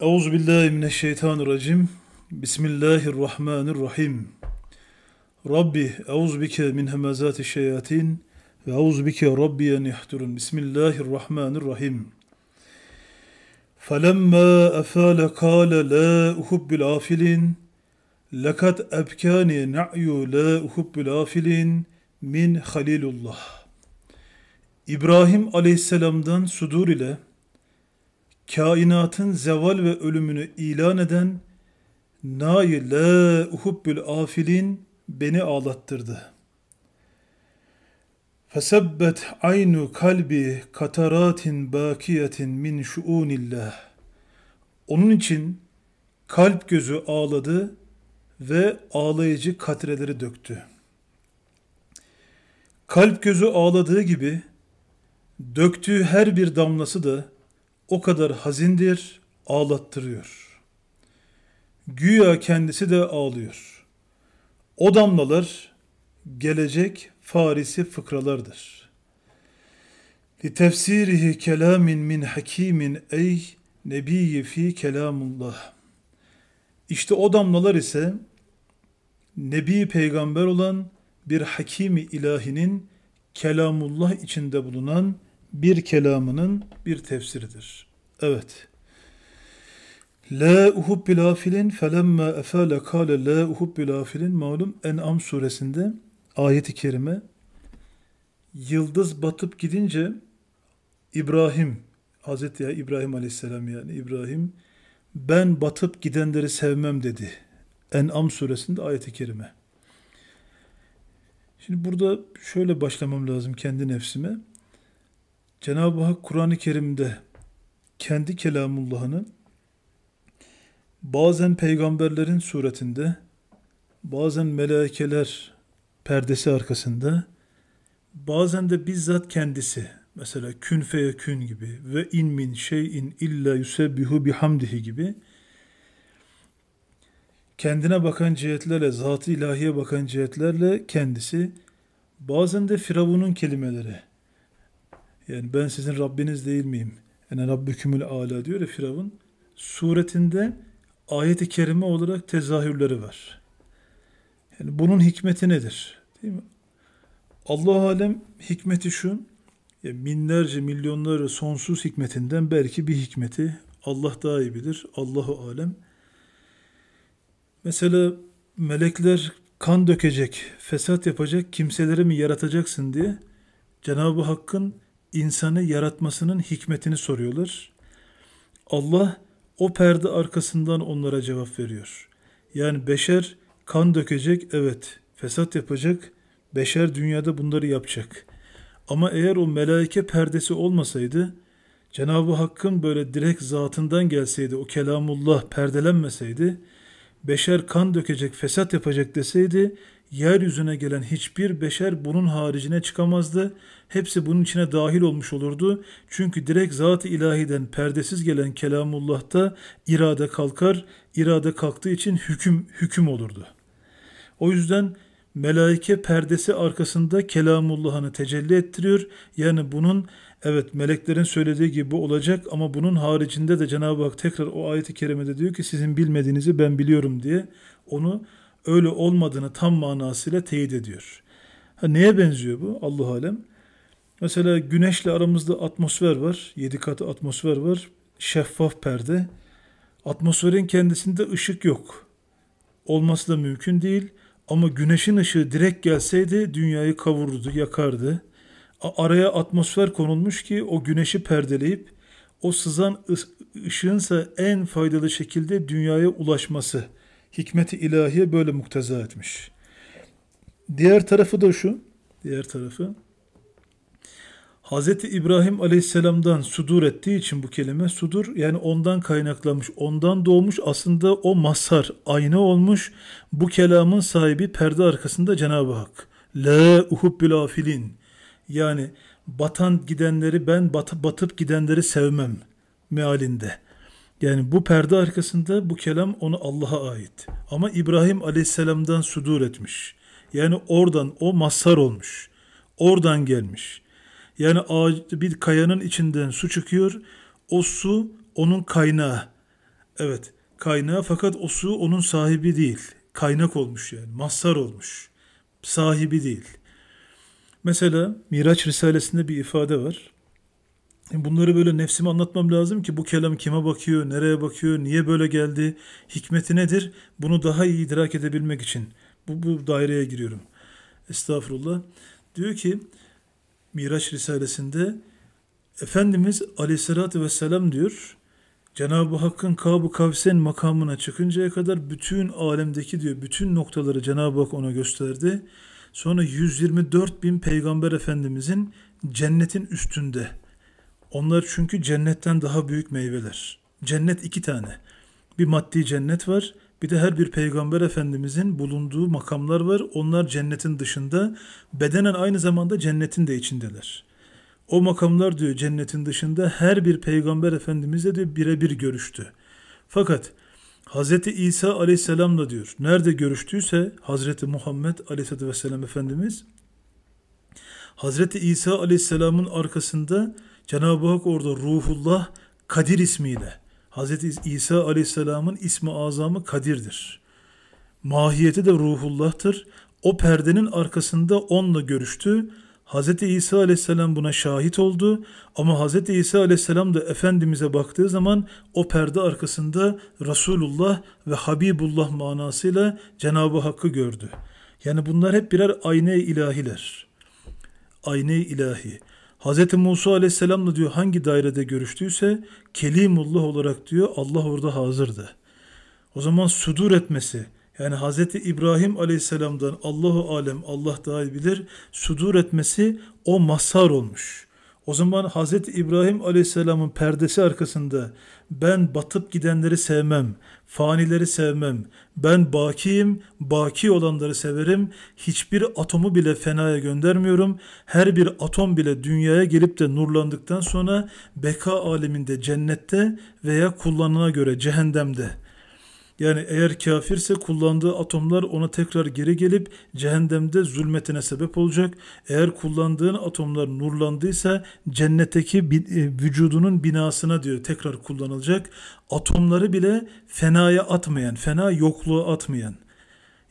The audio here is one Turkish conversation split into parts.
Euzubillahimineşşeytanirracim. Bismillahirrahmanirrahim. Rabbi euzubike min hemezati şeyatin ve euzubike rabbiye nihturun. Bismillahirrahmanirrahim. فَلَمَّا أَفَالَ قَالَ la أُحُبُّ الْعَافِلِينَ لَكَدْ أَبْكَانِي نَعْيُ لَا أُحُبُّ الْعَافِلِينَ min خَلِيلُ İbrahim aleyhisselamdan sudur ile kainatın zeval ve ölümünü ilan eden Nail la uhubbül afilin beni ağlattırdı. Fesebbet aynu kalbi kataratin bakiyetin min şuunillah. Onun için kalp gözü ağladı ve ağlayıcı katreleri döktü. Kalp gözü ağladığı gibi döktüğü her bir damlası da o kadar hazindir, ağlattırıyor. Güya kendisi de ağlıyor. O damlalar gelecek Farisi fıkralardır. Li tefsirihi kelamin min hakimin ey nebiyyi fi kelamullah. İşte o damlalar ise Nebi peygamber olan bir hakimi ilahinin kelamullah içinde bulunan bir kelamının bir tefsiridir. Evet. La uhubbil afilin felemme efale kâle la uhubbil afilin malum En'am suresinde ayeti kerime yıldız batıp gidince İbrahim Hazreti ya İbrahim Aleyhisselam yani İbrahim ben batıp gidenleri sevmem dedi. En'am suresinde ayeti kerime. Şimdi burada şöyle başlamam lazım kendi nefsime. Cenab-ı Hak Kur'an-ı Kerim'de kendi kelamullahını bazen peygamberlerin suretinde, bazen melekeler perdesi arkasında, bazen de bizzat kendisi, mesela kün feye kün gibi ve in min şeyin illa yusebbihu bihamdihi gibi kendine bakan cihetlerle, zat-ı ilahiye bakan cihetlerle kendisi, bazen de Firavun'un kelimeleri, yani ben sizin Rabbiniz değil miyim? Yani Rabbükümül Ala diyor ya Firavun. Suretinde ayet-i kerime olarak tezahürleri var. Yani bunun hikmeti nedir? Değil mi? Allah alem hikmeti şu. Ya binlerce, milyonlarca sonsuz hikmetinden belki bir hikmeti Allah daha iyi bilir. Allahu alem. Mesela melekler kan dökecek, fesat yapacak kimseleri mi yaratacaksın diye Cenab-ı Hakk'ın insanı yaratmasının hikmetini soruyorlar. Allah o perde arkasından onlara cevap veriyor. Yani beşer kan dökecek, evet. Fesat yapacak, beşer dünyada bunları yapacak. Ama eğer o melaike perdesi olmasaydı, Cenab-ı Hakk'ın böyle direkt zatından gelseydi, o kelamullah perdelenmeseydi, beşer kan dökecek, fesat yapacak deseydi, yeryüzüne gelen hiçbir beşer bunun haricine çıkamazdı. Hepsi bunun içine dahil olmuş olurdu. Çünkü direkt zat-ı ilahiden perdesiz gelen kelamullah'ta irade kalkar, irade kalktığı için hüküm hüküm olurdu. O yüzden melaike perdesi arkasında kelamullah'ını tecelli ettiriyor. Yani bunun evet meleklerin söylediği gibi olacak ama bunun haricinde de Cenab-ı Hak tekrar o ayeti kerimede diyor ki sizin bilmediğinizi ben biliyorum diye onu öyle olmadığını tam manasıyla teyit ediyor. Ha, neye benziyor bu? Allah alem. Mesela güneşle aramızda atmosfer var. Yedi katı atmosfer var. Şeffaf perde. Atmosferin kendisinde ışık yok. Olması da mümkün değil. Ama güneşin ışığı direkt gelseydi dünyayı kavururdu, yakardı. Araya atmosfer konulmuş ki o güneşi perdeleyip o sızan ışığınsa en faydalı şekilde dünyaya ulaşması hikmeti ilahiye böyle mukteza etmiş. Diğer tarafı da şu, diğer tarafı Hazreti İbrahim aleyhisselamdan sudur ettiği için bu kelime sudur yani ondan kaynaklamış, ondan doğmuş aslında o masar, ayna olmuş bu kelamın sahibi perde arkasında Cenab-ı Hak. La uhubbül afilin yani batan gidenleri ben bat, batıp gidenleri sevmem mealinde. Yani bu perde arkasında bu kelam onu Allah'a ait. Ama İbrahim aleyhisselamdan sudur etmiş. Yani oradan o mazhar olmuş. Oradan gelmiş. Yani ağaç, bir kayanın içinden su çıkıyor. O su onun kaynağı. Evet kaynağı fakat o su onun sahibi değil. Kaynak olmuş yani. Mazhar olmuş. Sahibi değil. Mesela Miraç Risalesi'nde bir ifade var. Bunları böyle nefsime anlatmam lazım ki bu kelam kime bakıyor, nereye bakıyor, niye böyle geldi, hikmeti nedir? Bunu daha iyi idrak edebilmek için bu, bu daireye giriyorum. Estağfurullah. Diyor ki Miraç Risalesi'nde Efendimiz Aleyhisselatü Vesselam diyor Cenab-ı Hakk'ın kabı kavsen makamına çıkıncaya kadar bütün alemdeki diyor bütün noktaları Cenab-ı Hak ona gösterdi. Sonra 124 bin peygamber efendimizin cennetin üstünde onlar çünkü cennetten daha büyük meyveler. Cennet iki tane. Bir maddi cennet var, bir de her bir peygamber efendimizin bulunduğu makamlar var. Onlar cennetin dışında, bedenen aynı zamanda cennetin de içindeler. O makamlar diyor cennetin dışında her bir peygamber efendimizle de birebir görüştü. Fakat Hz. İsa aleyhisselamla diyor nerede görüştüyse Hz. Muhammed Aleyhisselam efendimiz Hz. İsa aleyhisselamın arkasında Cenab-ı Hak orada Ruhullah Kadir ismiyle. Hz. İsa Aleyhisselam'ın ismi azamı Kadir'dir. Mahiyeti de Ruhullah'tır. O perdenin arkasında onunla görüştü. Hz. İsa aleyhisselam buna şahit oldu ama Hz. İsa aleyhisselam da Efendimiz'e baktığı zaman o perde arkasında Resulullah ve Habibullah manasıyla Cenab-ı Hakk'ı gördü. Yani bunlar hep birer ayna ilahiler. ayna ilahi. Hz. Musa aleyhisselamla diyor hangi dairede görüştüyse Kelimullah olarak diyor Allah orada hazırdı. O zaman sudur etmesi yani Hz. İbrahim aleyhisselamdan Allahu alem Allah daha iyi bilir sudur etmesi o masar olmuş. O zaman Hz. İbrahim aleyhisselamın perdesi arkasında ben batıp gidenleri sevmem, Fanileri sevmem. Ben bakiyim, baki olanları severim. Hiçbir atomu bile fenaya göndermiyorum. Her bir atom bile dünyaya gelip de nurlandıktan sonra beka aleminde cennette veya kullanına göre cehennemde.'' Yani eğer kafirse kullandığı atomlar ona tekrar geri gelip cehennemde zulmetine sebep olacak. Eğer kullandığın atomlar nurlandıysa cennetteki e, vücudunun binasına diyor tekrar kullanılacak. Atomları bile fenaya atmayan, fena yokluğa atmayan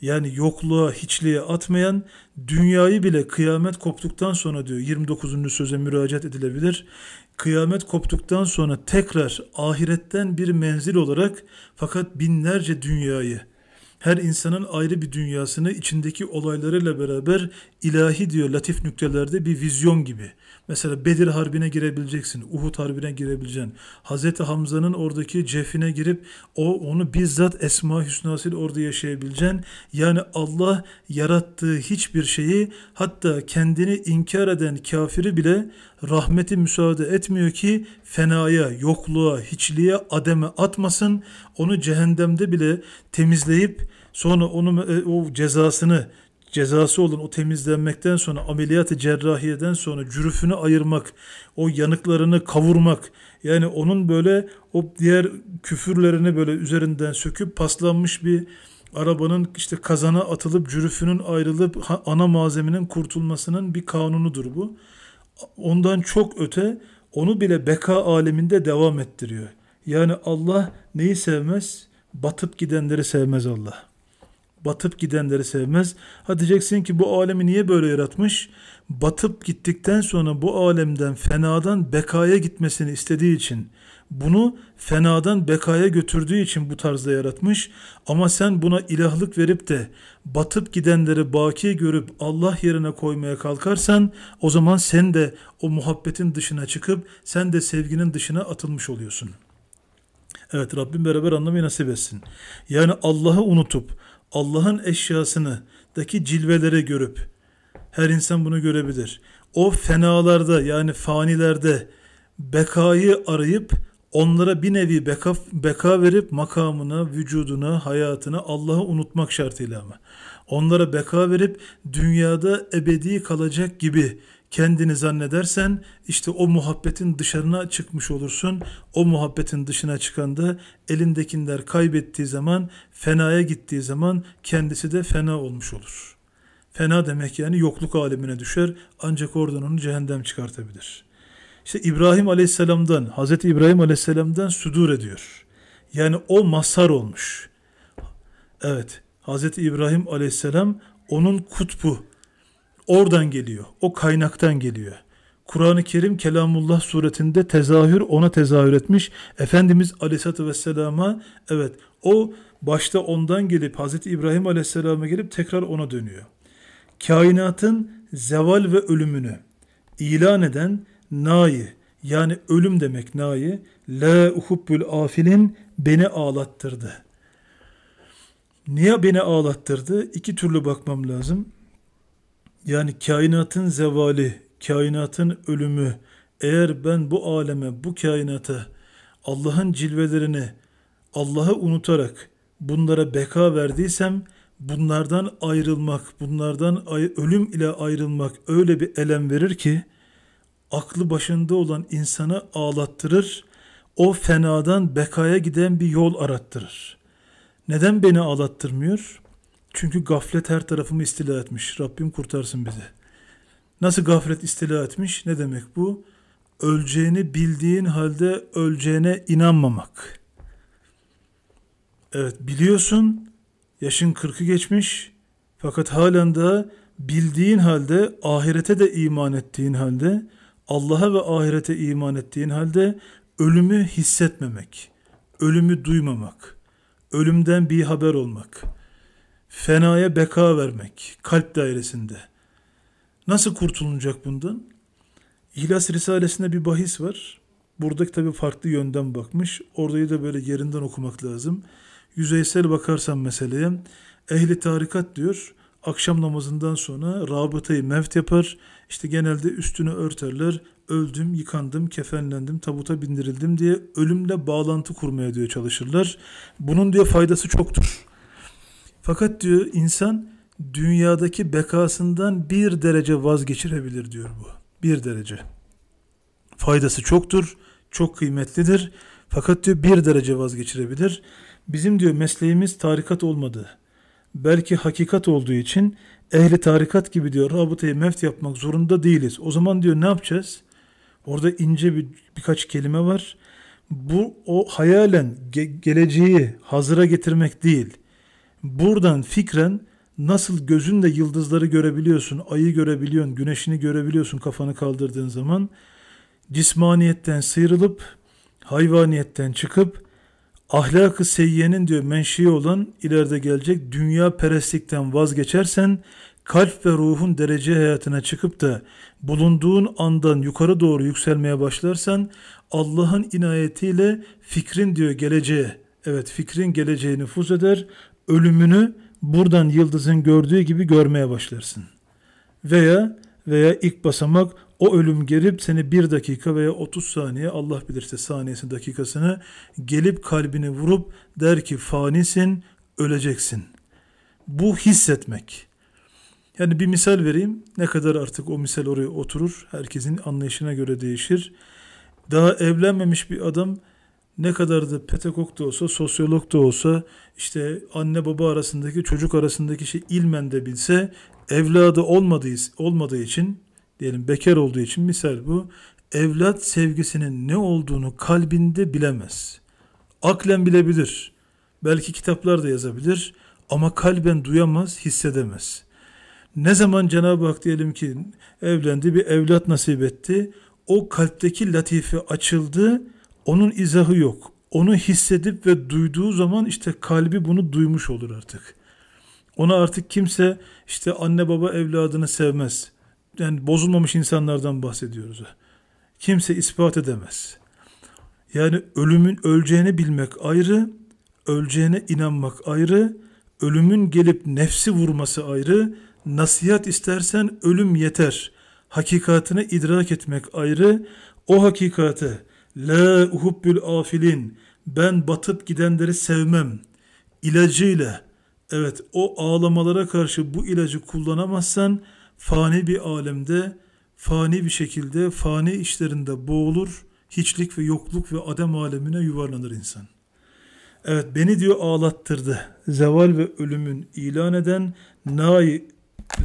yani yokluğa, hiçliğe atmayan, dünyayı bile kıyamet koptuktan sonra diyor 29. söze müracaat edilebilir kıyamet koptuktan sonra tekrar ahiretten bir menzil olarak fakat binlerce dünyayı her insanın ayrı bir dünyasını içindeki olaylarıyla beraber ilahi diyor latif nüktelerde bir vizyon gibi. Mesela Bedir Harbi'ne girebileceksin, Uhud Harbi'ne girebileceksin. Hazreti Hamza'nın oradaki cefine girip o onu bizzat Esma Hüsnası ile orada yaşayabileceksin. Yani Allah yarattığı hiçbir şeyi hatta kendini inkar eden kafiri bile rahmeti müsaade etmiyor ki fenaya, yokluğa, hiçliğe, ademe atmasın. Onu cehennemde bile temizleyip sonra onu e, o cezasını cezası olan o temizlenmekten sonra ameliyatı cerrahiyeden sonra cürüfünü ayırmak, o yanıklarını kavurmak yani onun böyle o diğer küfürlerini böyle üzerinden söküp paslanmış bir arabanın işte kazana atılıp cürüfünün ayrılıp ana malzemenin kurtulmasının bir kanunudur bu ondan çok öte onu bile beka aleminde devam ettiriyor. Yani Allah neyi sevmez? Batıp gidenleri sevmez Allah. Batıp gidenleri sevmez. Ha diyeceksin ki bu alemi niye böyle yaratmış? Batıp gittikten sonra bu alemden fenadan bekaya gitmesini istediği için bunu fenadan bekaya götürdüğü için bu tarzda yaratmış ama sen buna ilahlık verip de batıp gidenleri baki görüp Allah yerine koymaya kalkarsan o zaman sen de o muhabbetin dışına çıkıp sen de sevginin dışına atılmış oluyorsun. Evet Rabbim beraber anlamayı nasip etsin. Yani Allah'ı unutup Allah'ın eşyasını daki cilvelere görüp her insan bunu görebilir. O fenalarda yani fanilerde bekayı arayıp onlara bir nevi beka, beka verip makamına, vücuduna, hayatına Allah'ı unutmak şartıyla mı? Onlara beka verip dünyada ebedi kalacak gibi kendini zannedersen işte o muhabbetin dışarına çıkmış olursun. O muhabbetin dışına çıkan da elindekiler kaybettiği zaman, fenaya gittiği zaman kendisi de fena olmuş olur. Fena demek yani yokluk alemine düşer ancak oradan onu cehennem çıkartabilir.'' işte İbrahim Aleyhisselam'dan, Hazreti İbrahim Aleyhisselam'dan sudur ediyor. Yani o masar olmuş. Evet, Hazreti İbrahim Aleyhisselam onun kutbu. Oradan geliyor, o kaynaktan geliyor. Kur'an-ı Kerim kelamullah suretinde tezahür ona tezahür etmiş. Efendimiz Aleyhisselatü Vesselam'a evet o başta ondan gelip Hazreti İbrahim Aleyhisselam'a gelip tekrar ona dönüyor. Kainatın zeval ve ölümünü ilan eden Nai yani ölüm demek nai. La uhubbül afilin beni ağlattırdı. Niye beni ağlattırdı? İki türlü bakmam lazım. Yani kainatın zevali, kainatın ölümü. Eğer ben bu aleme, bu kainata Allah'ın cilvelerini Allah'ı unutarak bunlara beka verdiysem bunlardan ayrılmak, bunlardan ay ölüm ile ayrılmak öyle bir elem verir ki aklı başında olan insanı ağlattırır, o fenadan bekaya giden bir yol arattırır. Neden beni ağlattırmıyor? Çünkü gaflet her tarafımı istila etmiş. Rabbim kurtarsın bizi. Nasıl gaflet istila etmiş? Ne demek bu? Öleceğini bildiğin halde öleceğine inanmamak. Evet biliyorsun yaşın kırkı geçmiş fakat halen de bildiğin halde ahirete de iman ettiğin halde Allah'a ve ahirete iman ettiğin halde ölümü hissetmemek, ölümü duymamak, ölümden bir haber olmak, fenaya beka vermek kalp dairesinde. Nasıl kurtulunacak bundan? İhlas Risalesi'nde bir bahis var. Buradaki tabi farklı yönden bakmış. Orayı da böyle yerinden okumak lazım. Yüzeysel bakarsan meseleye ehli tarikat diyor akşam namazından sonra rabıtayı mevt yapar. İşte genelde üstünü örterler. Öldüm, yıkandım, kefenlendim, tabuta bindirildim diye ölümle bağlantı kurmaya diyor çalışırlar. Bunun diyor faydası çoktur. Fakat diyor insan dünyadaki bekasından bir derece vazgeçirebilir diyor bu. Bir derece. Faydası çoktur, çok kıymetlidir. Fakat diyor bir derece vazgeçirebilir. Bizim diyor mesleğimiz tarikat olmadı belki hakikat olduğu için ehli tarikat gibi diyor rabıtayı meft yapmak zorunda değiliz. O zaman diyor ne yapacağız? Orada ince bir birkaç kelime var. Bu o hayalen ge- geleceği hazıra getirmek değil. Buradan fikren nasıl gözünle yıldızları görebiliyorsun, ayı görebiliyorsun, güneşini görebiliyorsun kafanı kaldırdığın zaman cismaniyetten sıyrılıp hayvaniyetten çıkıp ahlakı seyyenin diyor menşei olan ileride gelecek dünya perestlikten vazgeçersen kalp ve ruhun derece hayatına çıkıp da bulunduğun andan yukarı doğru yükselmeye başlarsan Allah'ın inayetiyle fikrin diyor geleceğe evet fikrin geleceğini nüfuz eder ölümünü buradan yıldızın gördüğü gibi görmeye başlarsın. Veya veya ilk basamak o ölüm gelip seni bir dakika veya 30 saniye Allah bilirse saniyesi dakikasını gelip kalbini vurup der ki fanisin öleceksin. Bu hissetmek. Yani bir misal vereyim. Ne kadar artık o misal oraya oturur. Herkesin anlayışına göre değişir. Daha evlenmemiş bir adam ne kadar da petekok da olsa, sosyolog da olsa, işte anne baba arasındaki, çocuk arasındaki şey ilmen de bilse evladı olmadığı, olmadığı için diyelim bekar olduğu için misal bu evlat sevgisinin ne olduğunu kalbinde bilemez. Aklen bilebilir. Belki kitaplar da yazabilir ama kalben duyamaz, hissedemez. Ne zaman Cenab-ı Hak diyelim ki evlendi bir evlat nasip etti. O kalpteki latife açıldı. Onun izahı yok. Onu hissedip ve duyduğu zaman işte kalbi bunu duymuş olur artık. Ona artık kimse işte anne baba evladını sevmez. Yani bozulmamış insanlardan bahsediyoruz. Kimse ispat edemez. Yani ölümün öleceğini bilmek ayrı, öleceğine inanmak ayrı, ölümün gelip nefsi vurması ayrı, nasihat istersen ölüm yeter. Hakikatini idrak etmek ayrı, o hakikati la uhubbül afilin ben batıp gidenleri sevmem ilacıyla Evet o ağlamalara karşı bu ilacı kullanamazsan fani bir alemde, fani bir şekilde, fani işlerinde boğulur, hiçlik ve yokluk ve adem alemine yuvarlanır insan. Evet beni diyor ağlattırdı. Zeval ve ölümün ilan eden nai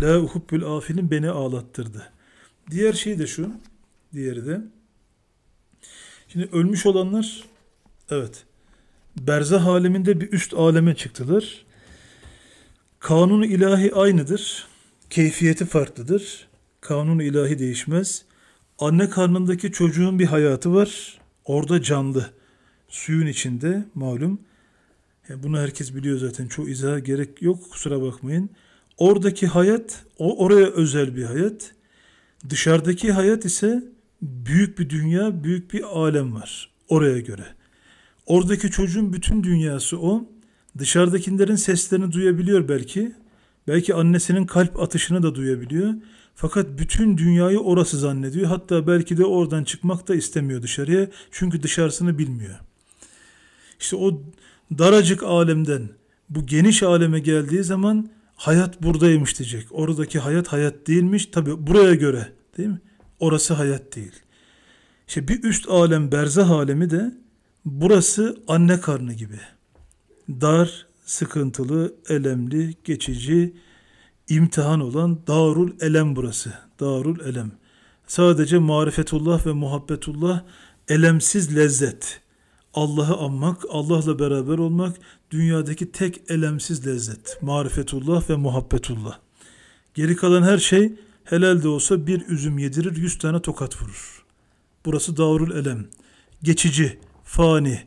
la hubbül afilin beni ağlattırdı. Diğer şey de şu. Diğeri de. Şimdi ölmüş olanlar evet berzah aleminde bir üst aleme çıktılar. Kanun ilahi aynıdır. Keyfiyeti farklıdır. Kanun ilahi değişmez. Anne karnındaki çocuğun bir hayatı var. Orada canlı. Suyun içinde malum. Yani bunu herkes biliyor zaten. Çoğu izaha gerek yok. Kusura bakmayın. Oradaki hayat, o oraya özel bir hayat. Dışarıdaki hayat ise büyük bir dünya, büyük bir alem var oraya göre. Oradaki çocuğun bütün dünyası o. Dışarıdakilerin seslerini duyabiliyor belki. Belki annesinin kalp atışını da duyabiliyor. Fakat bütün dünyayı orası zannediyor. Hatta belki de oradan çıkmak da istemiyor dışarıya. Çünkü dışarısını bilmiyor. İşte o daracık alemden bu geniş aleme geldiği zaman hayat buradaymış diyecek. Oradaki hayat hayat değilmiş. Tabi buraya göre değil mi? Orası hayat değil. İşte bir üst alem berzah alemi de burası anne karnı gibi dar, sıkıntılı, elemli, geçici, imtihan olan darul elem burası. Darul elem. Sadece marifetullah ve muhabbetullah elemsiz lezzet. Allah'ı anmak, Allah'la beraber olmak dünyadaki tek elemsiz lezzet. Marifetullah ve muhabbetullah. Geri kalan her şey helal de olsa bir üzüm yedirir, yüz tane tokat vurur. Burası darul elem. Geçici, fani,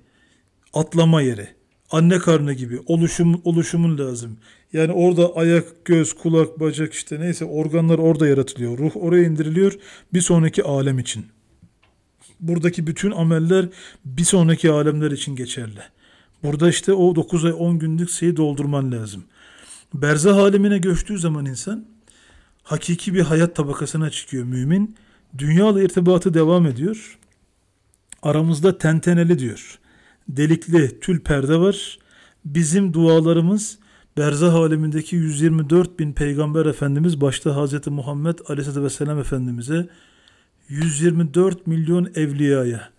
atlama yeri anne karnı gibi oluşum oluşumun lazım. Yani orada ayak, göz, kulak, bacak işte neyse organlar orada yaratılıyor. Ruh oraya indiriliyor bir sonraki alem için. Buradaki bütün ameller bir sonraki alemler için geçerli. Burada işte o 9 ay 10 günlük şeyi doldurman lazım. Berzah alemine göçtüğü zaman insan hakiki bir hayat tabakasına çıkıyor mümin. Dünyalı irtibatı devam ediyor. Aramızda tenteneli diyor delikli tül perde var. Bizim dualarımız berzah alemindeki 124 bin peygamber efendimiz başta Hz. Muhammed aleyhisselatü vesselam efendimize 124 milyon evliyaya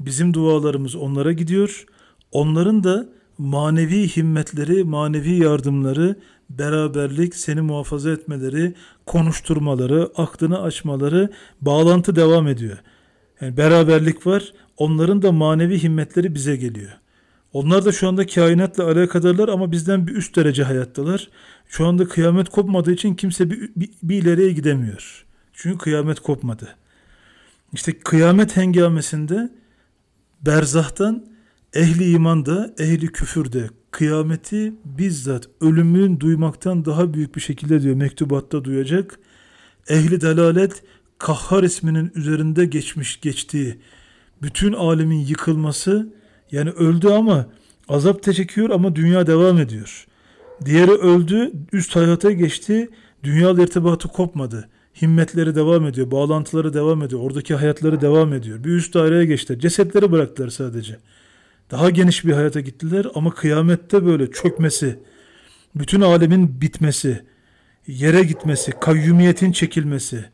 bizim dualarımız onlara gidiyor. Onların da manevi himmetleri, manevi yardımları, beraberlik, seni muhafaza etmeleri, konuşturmaları, aklını açmaları, bağlantı devam ediyor. Yani beraberlik var, Onların da manevi himmetleri bize geliyor. Onlar da şu anda kainatla alakadarlar ama bizden bir üst derece hayattalar. Şu anda kıyamet kopmadığı için kimse bir, bir, bir ileriye gidemiyor. Çünkü kıyamet kopmadı. İşte kıyamet hengamesinde berzahtan ehli iman da ehli küfür de kıyameti bizzat ölümün duymaktan daha büyük bir şekilde diyor mektubatta duyacak. Ehli delalet kahhar isminin üzerinde geçmiş geçtiği bütün alemin yıkılması yani öldü ama azap da çekiyor ama dünya devam ediyor. Diğeri öldü, üst hayata geçti, dünya irtibatı kopmadı. Himmetleri devam ediyor, bağlantıları devam ediyor, oradaki hayatları devam ediyor. Bir üst daireye geçti cesetleri bıraktılar sadece. Daha geniş bir hayata gittiler ama kıyamette böyle çökmesi, bütün alemin bitmesi, yere gitmesi, kayyumiyetin çekilmesi,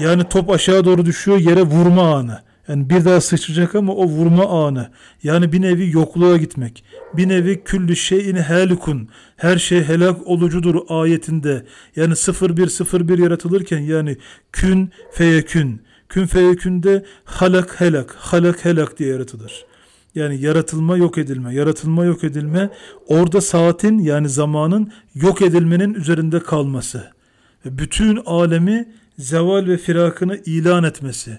yani top aşağı doğru düşüyor yere vurma anı. Yani bir daha sıçrayacak ama o vurma anı. Yani bir nevi yokluğa gitmek. Bir nevi küllü şeyin helikun. Her şey helak olucudur ayetinde. Yani 0101 yaratılırken yani kün feyekün. Kün feyekünde halak helak. Halak helak diye yaratılır. Yani yaratılma yok edilme, yaratılma yok edilme orada saatin yani zamanın yok edilmenin üzerinde kalması. Bütün alemi zeval ve firakını ilan etmesi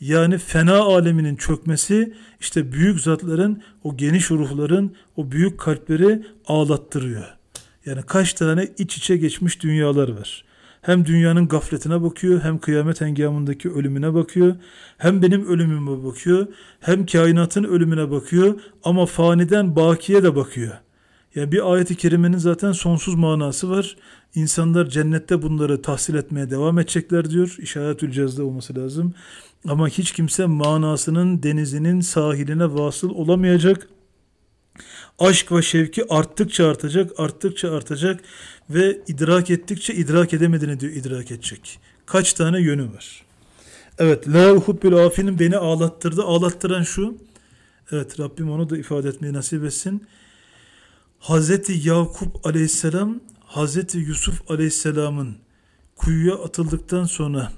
yani fena aleminin çökmesi işte büyük zatların, o geniş ruhların, o büyük kalpleri ağlattırıyor. Yani kaç tane iç içe geçmiş dünyalar var. Hem dünyanın gafletine bakıyor, hem kıyamet engamındaki ölümüne bakıyor, hem benim ölümüme bakıyor, hem kainatın ölümüne bakıyor ama faniden bakiye de bakıyor. Yani bir ayeti i kerimenin zaten sonsuz manası var. İnsanlar cennette bunları tahsil etmeye devam edecekler diyor. İşaretül cezde olması lazım. Ama hiç kimse manasının denizinin sahiline vasıl olamayacak. Aşk ve şevki arttıkça artacak, arttıkça artacak ve idrak ettikçe idrak edemediğini diyor idrak edecek. Kaç tane yönü var. Evet, la hubbül afinin beni ağlattırdı. Ağlattıran şu, evet Rabbim onu da ifade etmeyi nasip etsin. Hazreti Yakup aleyhisselam Hz. Yusuf Aleyhisselam'ın kuyuya atıldıktan sonra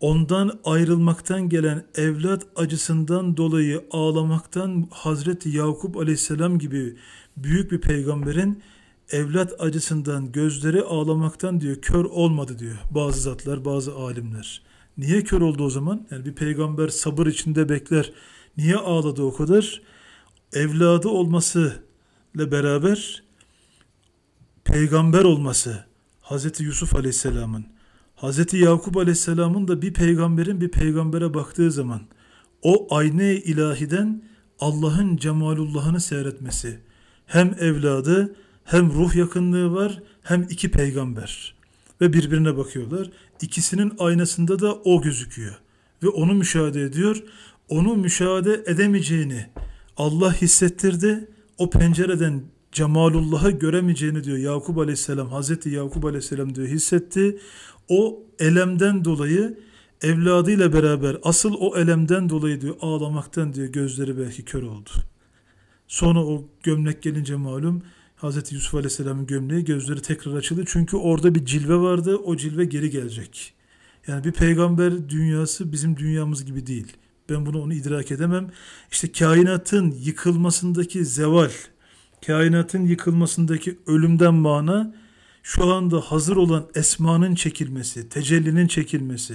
ondan ayrılmaktan gelen evlat acısından dolayı ağlamaktan Hazreti Yakup Aleyhisselam gibi büyük bir peygamberin evlat acısından gözleri ağlamaktan diyor kör olmadı diyor bazı zatlar bazı alimler. Niye kör oldu o zaman? Yani bir peygamber sabır içinde bekler. Niye ağladı o kadar? Evladı olması ile beraber peygamber olması, Hz. Yusuf Aleyhisselam'ın, Hz. Yakup Aleyhisselam'ın da bir peygamberin bir peygambere baktığı zaman o ayna ilahiden Allah'ın cemalullahını seyretmesi. Hem evladı hem ruh yakınlığı var hem iki peygamber. Ve birbirine bakıyorlar. İkisinin aynasında da o gözüküyor. Ve onu müşahede ediyor. Onu müşahede edemeyeceğini Allah hissettirdi. O pencereden Cemalullah'ı göremeyeceğini diyor Yakup Aleyhisselam, Hazreti Yakup Aleyhisselam diyor hissetti. O elemden dolayı evladıyla beraber asıl o elemden dolayı diyor ağlamaktan diyor gözleri belki kör oldu. Sonra o gömlek gelince malum Hazreti Yusuf Aleyhisselam'ın gömleği gözleri tekrar açıldı. Çünkü orada bir cilve vardı. O cilve geri gelecek. Yani bir peygamber dünyası bizim dünyamız gibi değil. Ben bunu onu idrak edemem. İşte kainatın yıkılmasındaki zeval, kainatın yıkılmasındaki ölümden mana şu anda hazır olan esmanın çekilmesi, tecellinin çekilmesi,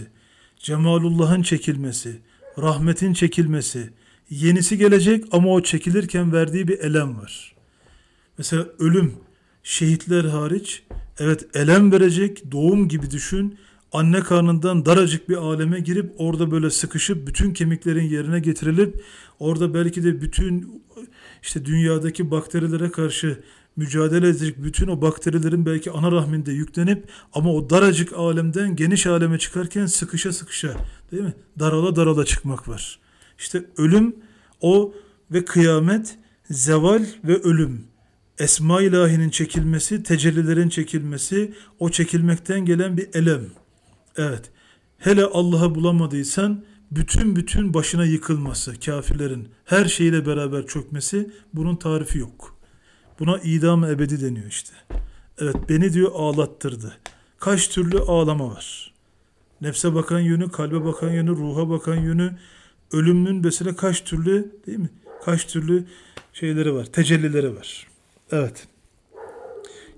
cemalullah'ın çekilmesi, rahmetin çekilmesi, yenisi gelecek ama o çekilirken verdiği bir elem var. Mesela ölüm, şehitler hariç, evet elem verecek, doğum gibi düşün, anne karnından daracık bir aleme girip orada böyle sıkışıp bütün kemiklerin yerine getirilip orada belki de bütün işte dünyadaki bakterilere karşı mücadele edecek bütün o bakterilerin belki ana rahminde yüklenip ama o daracık alemden geniş aleme çıkarken sıkışa sıkışa değil mi? Darala darala çıkmak var. İşte ölüm o ve kıyamet, zeval ve ölüm. Esma ilahinin çekilmesi, tecellilerin çekilmesi, o çekilmekten gelen bir elem. Evet. Hele Allah'ı bulamadıysan bütün bütün başına yıkılması, kafirlerin her şeyle beraber çökmesi bunun tarifi yok. Buna idam ebedi deniyor işte. Evet beni diyor ağlattırdı. Kaç türlü ağlama var. Nefse bakan yönü, kalbe bakan yönü, ruha bakan yönü, ölümün mesela kaç türlü değil mi? Kaç türlü şeyleri var, tecellileri var. Evet.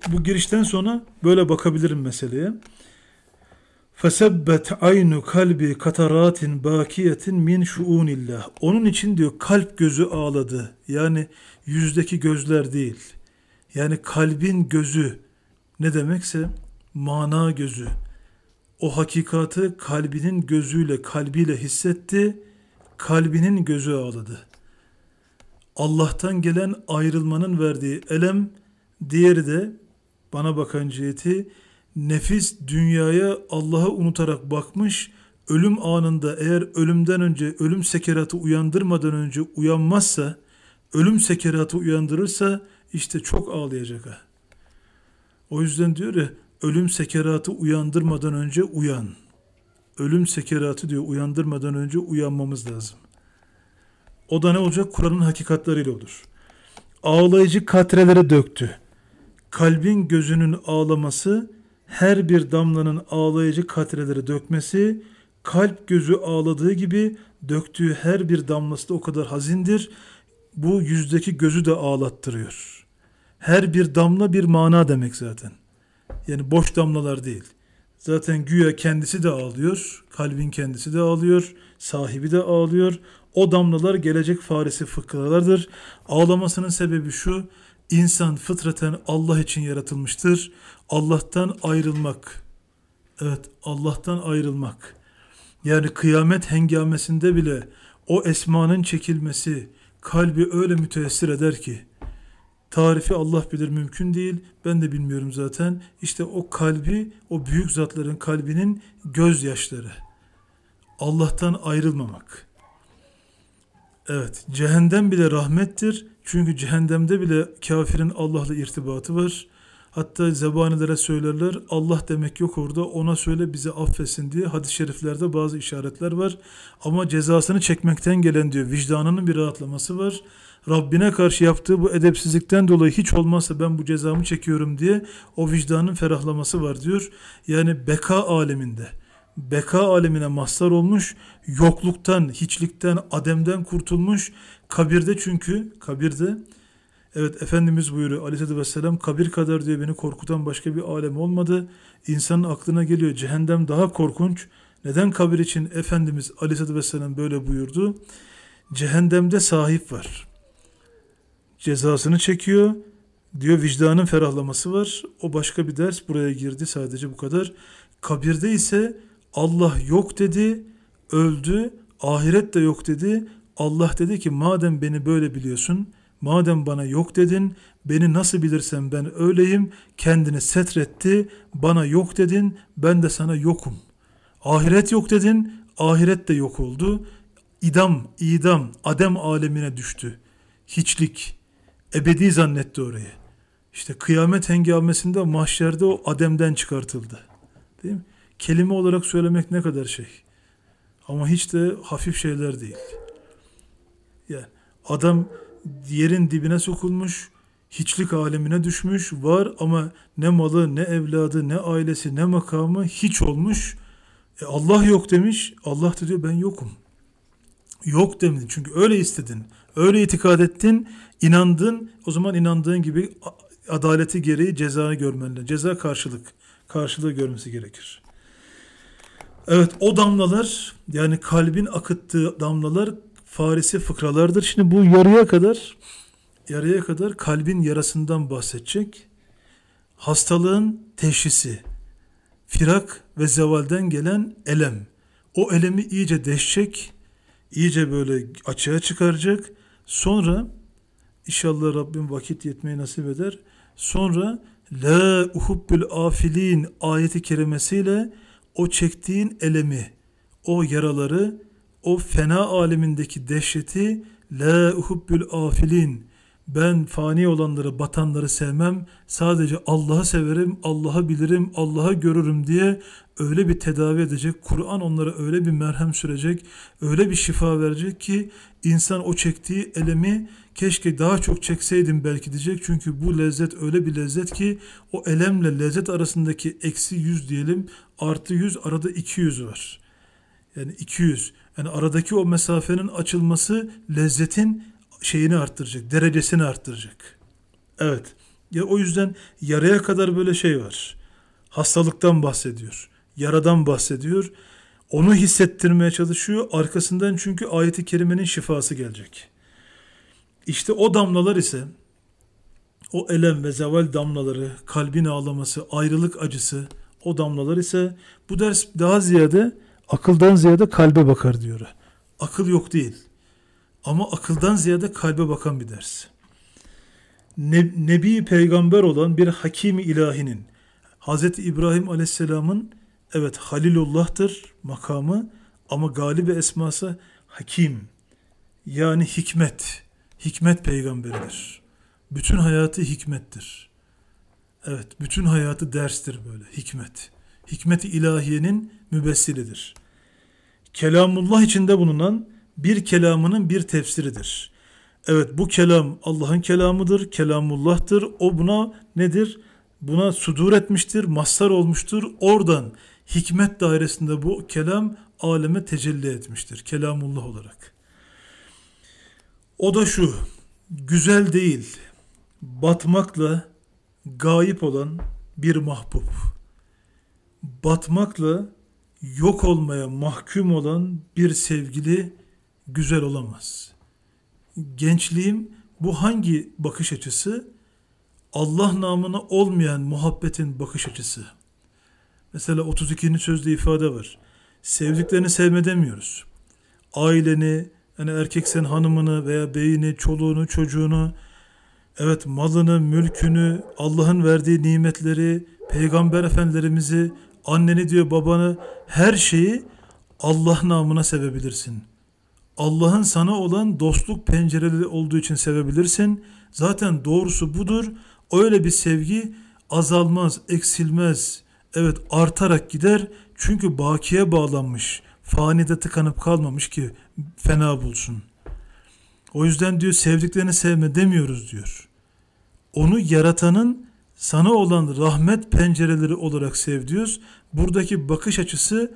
Bu girişten sonra böyle bakabilirim meseleye. Fesebbet aynu kalbi kataratin bakiyetin min şuunillah. Onun için diyor kalp gözü ağladı. Yani yüzdeki gözler değil. Yani kalbin gözü ne demekse mana gözü. O hakikatı kalbinin gözüyle, kalbiyle hissetti. Kalbinin gözü ağladı. Allah'tan gelen ayrılmanın verdiği elem, diğeri de bana bakan ciheti Nefis dünyaya Allah'ı unutarak bakmış, ölüm anında eğer ölümden önce ölüm sekeratı uyandırmadan önce uyanmazsa, ölüm sekeratı uyandırırsa işte çok ağlayacak ha. O yüzden diyor ya ölüm sekeratı uyandırmadan önce uyan. Ölüm sekeratı diyor uyandırmadan önce uyanmamız lazım. O da ne olacak? Kur'an'ın hakikatleriyle olur. Ağlayıcı katrelere döktü. Kalbin gözünün ağlaması her bir damlanın ağlayıcı katrelere dökmesi, kalp gözü ağladığı gibi döktüğü her bir damlası da o kadar hazindir. Bu yüzdeki gözü de ağlattırıyor. Her bir damla bir mana demek zaten. Yani boş damlalar değil. Zaten güya kendisi de ağlıyor, kalbin kendisi de ağlıyor, sahibi de ağlıyor. O damlalar gelecek faresi fıkralardır. Ağlamasının sebebi şu, İnsan fıtraten Allah için yaratılmıştır. Allah'tan ayrılmak. Evet Allah'tan ayrılmak. Yani kıyamet hengamesinde bile o esmanın çekilmesi kalbi öyle müteessir eder ki tarifi Allah bilir mümkün değil. Ben de bilmiyorum zaten. İşte o kalbi, o büyük zatların kalbinin gözyaşları. Allah'tan ayrılmamak. Evet, cehennem bile rahmettir. Çünkü cehennemde bile kafirin Allah'la irtibatı var. Hatta zebanilere söylerler Allah demek yok orada ona söyle bizi affetsin diye hadis-i şeriflerde bazı işaretler var. Ama cezasını çekmekten gelen diyor vicdanının bir rahatlaması var. Rabbine karşı yaptığı bu edepsizlikten dolayı hiç olmazsa ben bu cezamı çekiyorum diye o vicdanın ferahlaması var diyor. Yani beka aleminde beka alemine mazhar olmuş, yokluktan, hiçlikten, ademden kurtulmuş, Kabirde çünkü, kabirde evet Efendimiz buyuruyor aleyhissalatü vesselam kabir kadar diyor beni korkutan başka bir alem olmadı. İnsanın aklına geliyor cehennem daha korkunç. Neden kabir için Efendimiz aleyhissalatü vesselam böyle buyurdu? Cehennemde sahip var. Cezasını çekiyor. Diyor vicdanın ferahlaması var. O başka bir ders buraya girdi sadece bu kadar. Kabirde ise Allah yok dedi, öldü, ahiret de yok dedi. Allah dedi ki madem beni böyle biliyorsun, madem bana yok dedin, beni nasıl bilirsen ben öyleyim, kendini setretti, bana yok dedin, ben de sana yokum. Ahiret yok dedin, ahiret de yok oldu. İdam, idam, adem alemine düştü. Hiçlik, ebedi zannetti orayı. İşte kıyamet hengamesinde mahşerde o ademden çıkartıldı. Değil mi? Kelime olarak söylemek ne kadar şey. Ama hiç de hafif şeyler değil. Adam yerin dibine sokulmuş, hiçlik alemine düşmüş, var ama ne malı, ne evladı, ne ailesi, ne makamı hiç olmuş. E Allah yok demiş, Allah da diyor ben yokum. Yok demedin çünkü öyle istedin, öyle itikad ettin, inandın. O zaman inandığın gibi adaleti gereği cezanı görmenle Ceza karşılık, karşılığı görmesi gerekir. Evet o damlalar yani kalbin akıttığı damlalar farisi fıkralardır. Şimdi bu yarıya kadar yarıya kadar kalbin yarasından bahsedecek. Hastalığın teşhisi, firak ve zevalden gelen elem. O elemi iyice deşecek, iyice böyle açığa çıkaracak. Sonra inşallah Rabbim vakit yetmeyi nasip eder. Sonra la uhubbul afilin ayeti kerimesiyle o çektiğin elemi, o yaraları o fena alemindeki dehşeti la Uhubbul afilin ben fani olanları batanları sevmem sadece Allah'ı severim Allah'ı bilirim Allah'ı görürüm diye öyle bir tedavi edecek Kur'an onlara öyle bir merhem sürecek öyle bir şifa verecek ki insan o çektiği elemi keşke daha çok çekseydim belki diyecek çünkü bu lezzet öyle bir lezzet ki o elemle lezzet arasındaki eksi yüz diyelim artı yüz arada iki yüz var yani iki yüz yani aradaki o mesafenin açılması lezzetin şeyini arttıracak, derecesini arttıracak. Evet. Ya o yüzden yaraya kadar böyle şey var. Hastalıktan bahsediyor. Yaradan bahsediyor. Onu hissettirmeye çalışıyor. Arkasından çünkü ayeti kerimenin şifası gelecek. İşte o damlalar ise o elem ve zeval damlaları, kalbin ağlaması, ayrılık acısı o damlalar ise bu ders daha ziyade Akıldan ziyade kalbe bakar diyor. Akıl yok değil. Ama akıldan ziyade kalbe bakan bir ders. Ne, Nebi peygamber olan bir hakimi ilahinin Hz. İbrahim aleyhisselamın evet Halilullah'tır makamı ama galibi esması hakim yani hikmet hikmet peygamberidir. Bütün hayatı hikmettir. Evet bütün hayatı derstir böyle hikmet hikmeti ilahiyenin mübessiridir. Kelamullah içinde bulunan bir kelamının bir tefsiridir. Evet bu kelam Allah'ın kelamıdır, kelamullah'tır. O buna nedir? Buna sudur etmiştir, mazhar olmuştur. Oradan hikmet dairesinde bu kelam aleme tecelli etmiştir. Kelamullah olarak. O da şu, güzel değil, batmakla gayip olan bir mahbub batmakla yok olmaya mahkum olan bir sevgili güzel olamaz. Gençliğim bu hangi bakış açısı? Allah namına olmayan muhabbetin bakış açısı. Mesela 32'nin sözde ifade var. Sevdiklerini sevme demiyoruz. Aileni, yani erkeksen hanımını veya beyini, çoluğunu, çocuğunu, evet malını, mülkünü, Allah'ın verdiği nimetleri, peygamber efendilerimizi anneni diyor babanı her şeyi Allah namına sevebilirsin. Allah'ın sana olan dostluk pencereli olduğu için sevebilirsin. Zaten doğrusu budur. Öyle bir sevgi azalmaz, eksilmez. Evet artarak gider. Çünkü bakiye bağlanmış. Fanide tıkanıp kalmamış ki fena bulsun. O yüzden diyor sevdiklerini sevme demiyoruz diyor. Onu yaratanın sana olan rahmet pencereleri olarak sevdiyoruz. Buradaki bakış açısı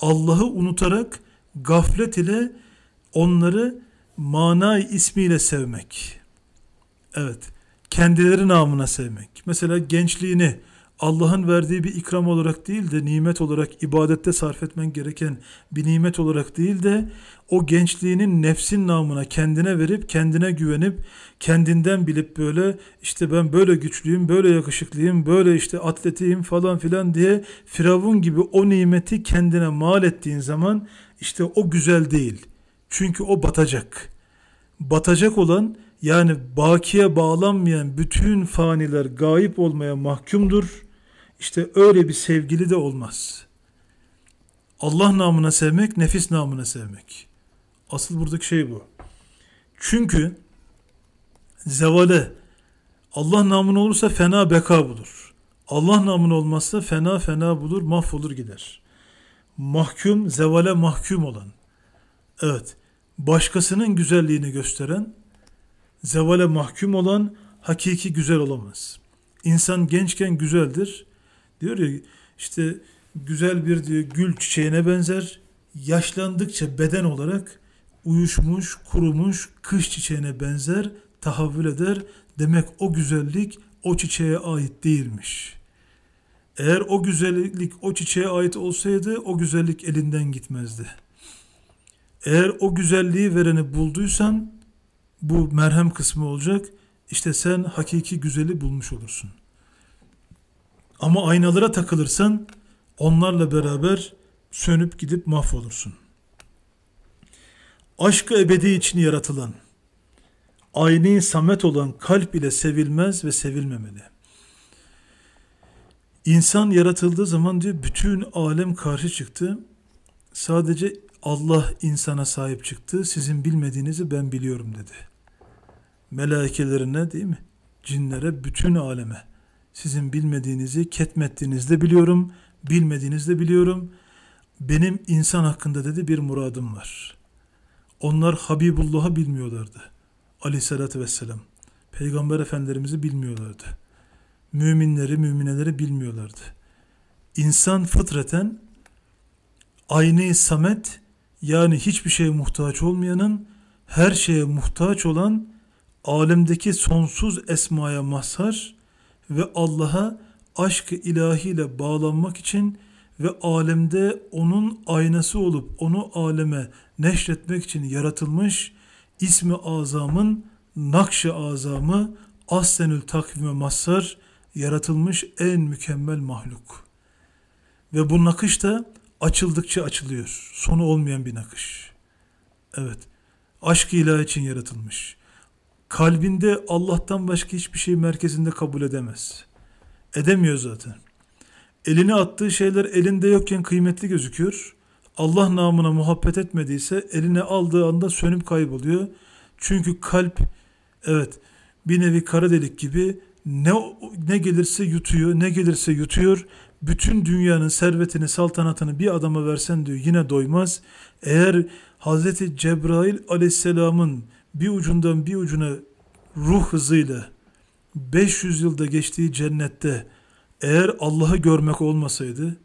Allah'ı unutarak gaflet ile onları mana ismiyle sevmek. Evet, kendileri namına sevmek. Mesela gençliğini Allah'ın verdiği bir ikram olarak değil de nimet olarak ibadette sarf etmen gereken bir nimet olarak değil de o gençliğinin nefsin namına kendine verip kendine güvenip kendinden bilip böyle işte ben böyle güçlüyüm, böyle yakışıklıyım, böyle işte atletiyim falan filan diye firavun gibi o nimeti kendine mal ettiğin zaman işte o güzel değil. Çünkü o batacak. Batacak olan yani bakiye bağlanmayan bütün faniler gayip olmaya mahkumdur. İşte öyle bir sevgili de olmaz.'' Allah namına sevmek, nefis namına sevmek. Asıl buradaki şey bu. Çünkü zevale Allah namına olursa fena beka bulur. Allah namına olmazsa fena fena bulur, mahvolur gider. Mahkum, zevale mahkum olan. Evet, başkasının güzelliğini gösteren, zevale mahkum olan hakiki güzel olamaz. İnsan gençken güzeldir. Diyor ya işte güzel bir diyor, gül çiçeğine benzer. Yaşlandıkça beden olarak uyuşmuş, kurumuş, kış çiçeğine benzer, tahavül eder. Demek o güzellik o çiçeğe ait değilmiş. Eğer o güzellik o çiçeğe ait olsaydı o güzellik elinden gitmezdi. Eğer o güzelliği vereni bulduysan bu merhem kısmı olacak. İşte sen hakiki güzeli bulmuş olursun. Ama aynalara takılırsan onlarla beraber sönüp gidip mahvolursun aşkı ebedi için yaratılan, aynı samet olan kalp ile sevilmez ve sevilmemeli. İnsan yaratıldığı zaman diyor bütün alem karşı çıktı. Sadece Allah insana sahip çıktı. Sizin bilmediğinizi ben biliyorum dedi. Melaikelerine değil mi? Cinlere, bütün aleme. Sizin bilmediğinizi ketmettiğinizi de biliyorum. Bilmediğinizi de biliyorum. Benim insan hakkında dedi bir muradım var.'' Onlar Habibullah'ı bilmiyorlardı. Aleyhissalatü vesselam. Peygamber Efendilerimizi bilmiyorlardı. Müminleri, mümineleri bilmiyorlardı. İnsan fıtraten aynı samet yani hiçbir şeye muhtaç olmayanın her şeye muhtaç olan alemdeki sonsuz esmaya mazhar ve Allah'a aşk ilahiyle bağlanmak için ve alemde onun aynası olup onu aleme neşretmek için yaratılmış ismi azamın nakş-ı azamı aslenül takvime mazhar yaratılmış en mükemmel mahluk. Ve bu nakış da açıldıkça açılıyor. Sonu olmayan bir nakış. Evet. Aşk ilahı için yaratılmış. Kalbinde Allah'tan başka hiçbir şey merkezinde kabul edemez. Edemiyor zaten. Eline attığı şeyler elinde yokken kıymetli gözüküyor. Allah namına muhabbet etmediyse eline aldığı anda sönüp kayboluyor. Çünkü kalp evet bir nevi kara delik gibi ne ne gelirse yutuyor, ne gelirse yutuyor. Bütün dünyanın servetini, saltanatını bir adama versen diyor yine doymaz. Eğer Hazreti Cebrail aleyhisselamın bir ucundan bir ucuna ruh hızıyla 500 yılda geçtiği cennette eğer Allah'ı görmek olmasaydı,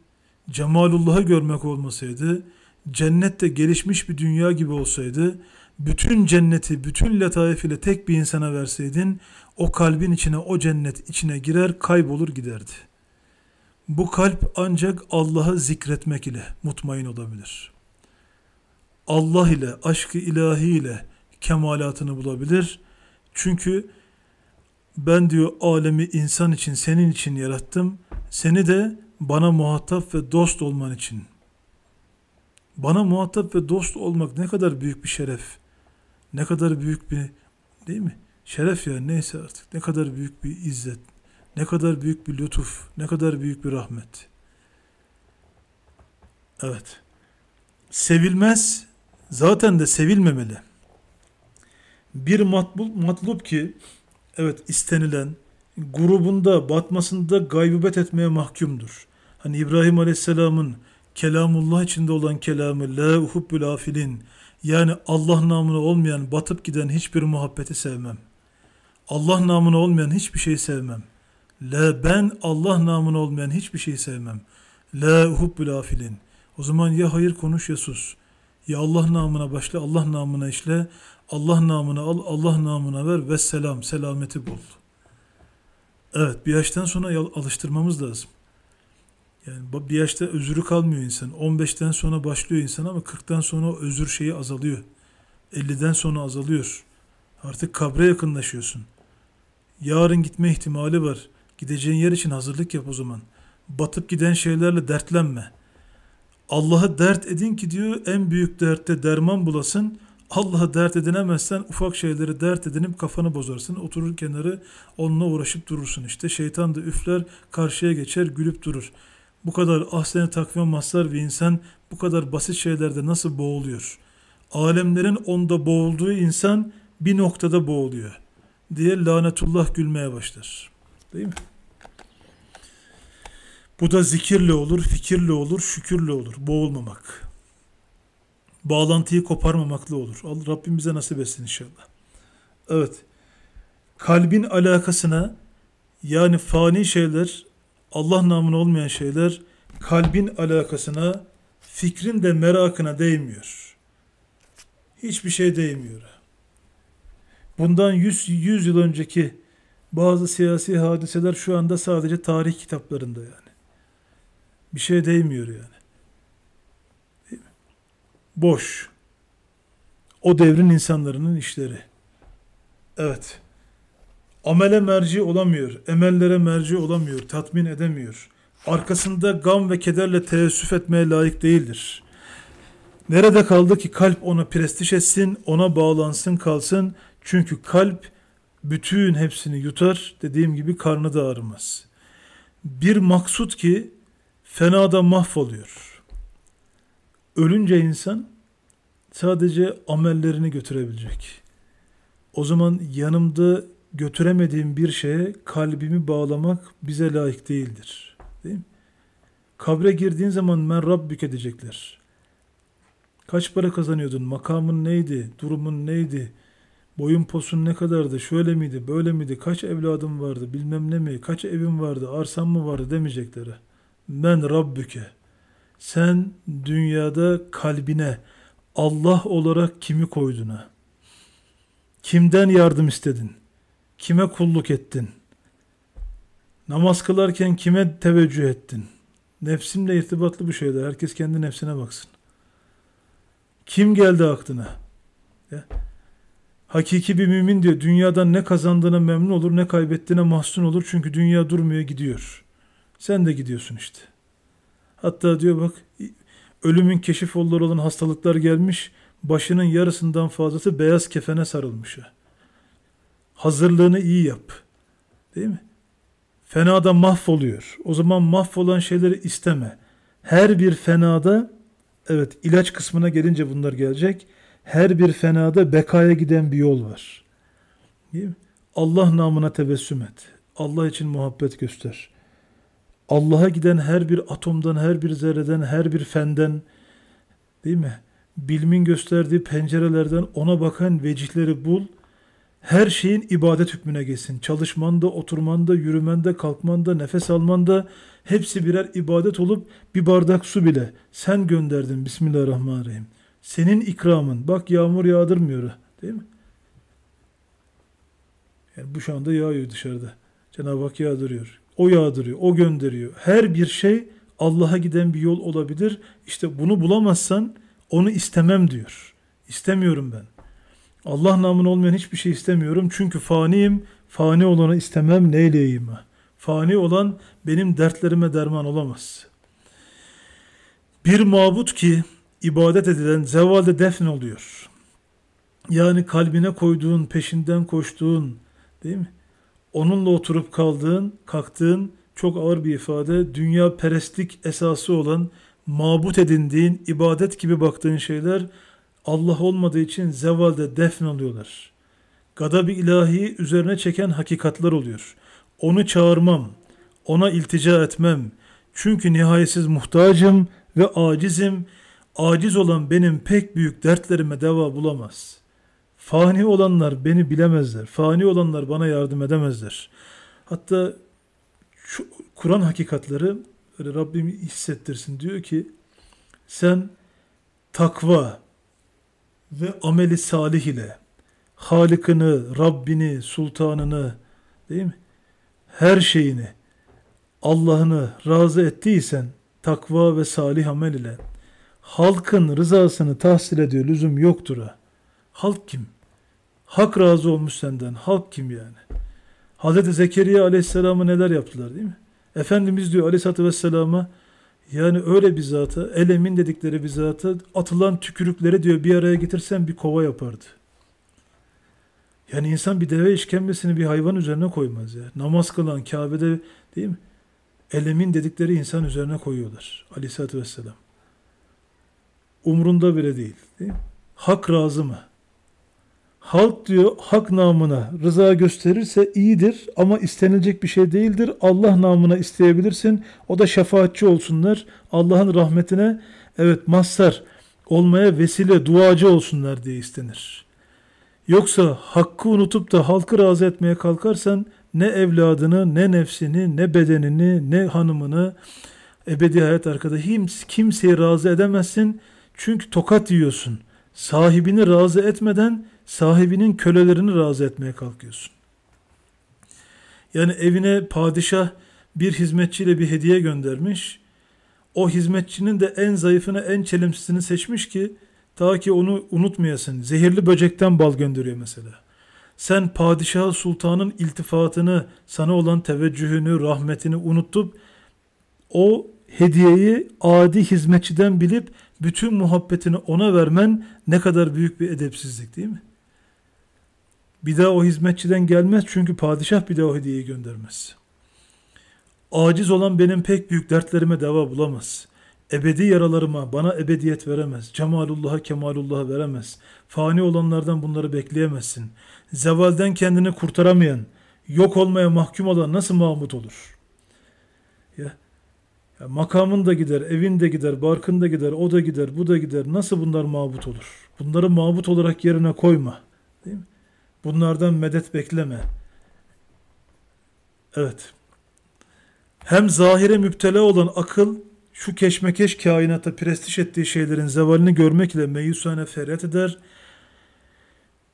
cemalullah'ı görmek olmasaydı, cennette gelişmiş bir dünya gibi olsaydı, bütün cenneti, bütün letaif ile tek bir insana verseydin, o kalbin içine, o cennet içine girer, kaybolur giderdi. Bu kalp ancak Allah'ı zikretmek ile mutmain olabilir. Allah ile, aşkı ilahi ile kemalatını bulabilir. Çünkü ben diyor alemi insan için senin için yarattım. Seni de bana muhatap ve dost olman için. Bana muhatap ve dost olmak ne kadar büyük bir şeref. Ne kadar büyük bir değil mi? Şeref ya neyse artık. Ne kadar büyük bir izzet. Ne kadar büyük bir lütuf. Ne kadar büyük bir rahmet. Evet. Sevilmez zaten de sevilmemeli. Bir matbul, matlup ki evet istenilen grubunda batmasında gaybubet etmeye mahkumdur. Hani İbrahim Aleyhisselam'ın kelamullah içinde olan kelamı la uhubbül afilin yani Allah namına olmayan batıp giden hiçbir muhabbeti sevmem. Allah namına olmayan hiçbir şeyi sevmem. La ben Allah namına olmayan hiçbir şeyi sevmem. La uhubbül afilin. O zaman ya hayır konuş ya sus. Ya Allah namına başla, Allah namına işle. Allah namına al, Allah namına ver ve selam, selameti bul. Evet, bir yaştan sonra alıştırmamız lazım. Yani bir yaşta özürü kalmıyor insan. 15'ten sonra başlıyor insan ama 40'tan sonra özür şeyi azalıyor. 50'den sonra azalıyor. Artık kabre yakınlaşıyorsun. Yarın gitme ihtimali var. Gideceğin yer için hazırlık yap o zaman. Batıp giden şeylerle dertlenme. Allah'a dert edin ki diyor en büyük dertte derman bulasın. Allah'a dert edinemezsen ufak şeyleri dert edinip kafanı bozarsın. Oturur kenarı onunla uğraşıp durursun işte. Şeytan da üfler karşıya geçer gülüp durur. Bu kadar ahseni takvim maslar ve insan bu kadar basit şeylerde nasıl boğuluyor? Alemlerin onda boğulduğu insan bir noktada boğuluyor diye lanetullah gülmeye başlar. Değil mi? Bu da zikirle olur, fikirle olur, şükürle olur. Boğulmamak bağlantıyı koparmamakla olur. Allah Rabbim bize nasip etsin inşallah. Evet. Kalbin alakasına yani fani şeyler, Allah namına olmayan şeyler kalbin alakasına, fikrin de merakına değmiyor. Hiçbir şey değmiyor. Bundan 100, 100 yıl önceki bazı siyasi hadiseler şu anda sadece tarih kitaplarında yani. Bir şey değmiyor yani boş. O devrin insanların işleri. Evet. Amele merci olamıyor, emellere merci olamıyor, tatmin edemiyor. Arkasında gam ve kederle teessüf etmeye layık değildir. Nerede kaldı ki kalp ona prestij etsin, ona bağlansın kalsın. Çünkü kalp bütün hepsini yutar, dediğim gibi karnı da ağrımaz. Bir maksut ki fenada mahvoluyor. Ölünce insan sadece amellerini götürebilecek. O zaman yanımda götüremediğim bir şeye kalbimi bağlamak bize layık değildir. Değil mi? Kabre girdiğin zaman men Rabbük edecekler. Kaç para kazanıyordun? Makamın neydi? Durumun neydi? Boyun posun ne kadardı? Şöyle miydi? Böyle miydi? Kaç evladım vardı? Bilmem ne mi? Kaç evim vardı? Arsam mı vardı? Demeyeceklere. Men Rabbüke sen dünyada kalbine Allah olarak kimi koydun Kimden yardım istedin? Kime kulluk ettin? Namaz kılarken kime teveccüh ettin? Nefsimle irtibatlı bir şeydir. Herkes kendi nefsine baksın. Kim geldi aklına? Ya. Hakiki bir mümin diyor dünyadan ne kazandığına memnun olur ne kaybettiğine mahzun olur çünkü dünya durmuyor gidiyor. Sen de gidiyorsun işte. Hatta diyor bak ölümün keşif olur olan hastalıklar gelmiş. Başının yarısından fazlası beyaz kefene sarılmış. Hazırlığını iyi yap. Değil mi? Fenada mahvoluyor. O zaman mahvolan şeyleri isteme. Her bir fenada evet ilaç kısmına gelince bunlar gelecek. Her bir fenada bekaya giden bir yol var. Değil mi? Allah namına tebessüm et. Allah için muhabbet göster. Allah'a giden her bir atomdan, her bir zerreden, her bir fenden değil mi? Bilimin gösterdiği pencerelerden ona bakan vecihleri bul. Her şeyin ibadet hükmüne geçsin. Çalışmanda, oturmanda, yürümende, kalkmanda, nefes almanda hepsi birer ibadet olup bir bardak su bile sen gönderdin Bismillahirrahmanirrahim. Senin ikramın. Bak yağmur yağdırmıyor. Değil mi? Yani bu şu anda yağıyor dışarıda. Cenab-ı Hak yağdırıyor o yağdırıyor, o gönderiyor. Her bir şey Allah'a giden bir yol olabilir. İşte bunu bulamazsan onu istemem diyor. İstemiyorum ben. Allah namına olmayan hiçbir şey istemiyorum. Çünkü faniyim, fani olanı istemem neyleyim Fani olan benim dertlerime derman olamaz. Bir mabut ki ibadet edilen zevalde defn oluyor. Yani kalbine koyduğun, peşinden koştuğun, değil mi? onunla oturup kaldığın, kalktığın çok ağır bir ifade, dünya perestlik esası olan, mabut edindiğin, ibadet gibi baktığın şeyler Allah olmadığı için zevalde defn oluyorlar. Gadab-ı ilahi üzerine çeken hakikatler oluyor. Onu çağırmam, ona iltica etmem. Çünkü nihayetsiz muhtacım ve acizim. Aciz olan benim pek büyük dertlerime deva bulamaz.'' Fani olanlar beni bilemezler. Fani olanlar bana yardım edemezler. Hatta Kur'an hakikatleri öyle Rabbim hissettirsin diyor ki sen takva ve ameli salih ile Halıkını, Rabbini, Sultanını değil mi? Her şeyini Allah'ını razı ettiysen takva ve salih amel ile halkın rızasını tahsil ediyor lüzum yoktur. Ha. Halk kim? Hak razı olmuş senden. Halk kim yani? Hazreti Zekeriya aleyhisselamı neler yaptılar değil mi? Efendimiz diyor aleyhissalatü vesselama yani öyle bir zata, elemin dedikleri bir zata atılan tükürükleri diyor bir araya getirsen bir kova yapardı. Yani insan bir deve işkembesini bir hayvan üzerine koymaz ya. Namaz kılan Kabe'de değil mi? Elemin dedikleri insan üzerine koyuyorlar. Aleyhissalatü vesselam. Umrunda bile değil. değil mi? Hak razı mı? Halk diyor hak namına rıza gösterirse iyidir ama istenilecek bir şey değildir. Allah namına isteyebilirsin. O da şefaatçi olsunlar. Allah'ın rahmetine evet mazhar olmaya vesile duacı olsunlar diye istenir. Yoksa hakkı unutup da halkı razı etmeye kalkarsan ne evladını, ne nefsini, ne bedenini, ne hanımını ebedi hayat arkada kimseyi razı edemezsin. Çünkü tokat yiyorsun. Sahibini razı etmeden sahibinin kölelerini razı etmeye kalkıyorsun. Yani evine padişah bir hizmetçiyle bir hediye göndermiş. O hizmetçinin de en zayıfını, en çelimsizini seçmiş ki ta ki onu unutmayasın. Zehirli böcekten bal gönderiyor mesela. Sen padişah sultanın iltifatını, sana olan teveccühünü, rahmetini unuttup o hediyeyi adi hizmetçiden bilip bütün muhabbetini ona vermen ne kadar büyük bir edepsizlik değil mi? Bir daha o hizmetçiden gelmez çünkü padişah bir daha o hediyeyi göndermez. Aciz olan benim pek büyük dertlerime deva bulamaz. Ebedi yaralarıma bana ebediyet veremez. Cemalullah'a kemalullah'a veremez. Fani olanlardan bunları bekleyemezsin. Zevalden kendini kurtaramayan, yok olmaya mahkum olan nasıl mahmut olur? Ya, ya makamın da gider, evin de gider, barkın da gider, o da gider, bu da gider. Nasıl bunlar mabut olur? Bunları mabut olarak yerine koyma.'' Bunlardan medet bekleme. Evet. Hem zahire müptela olan akıl şu keşmekeş kainata prestij ettiği şeylerin zevalini görmekle meyusane feryat eder.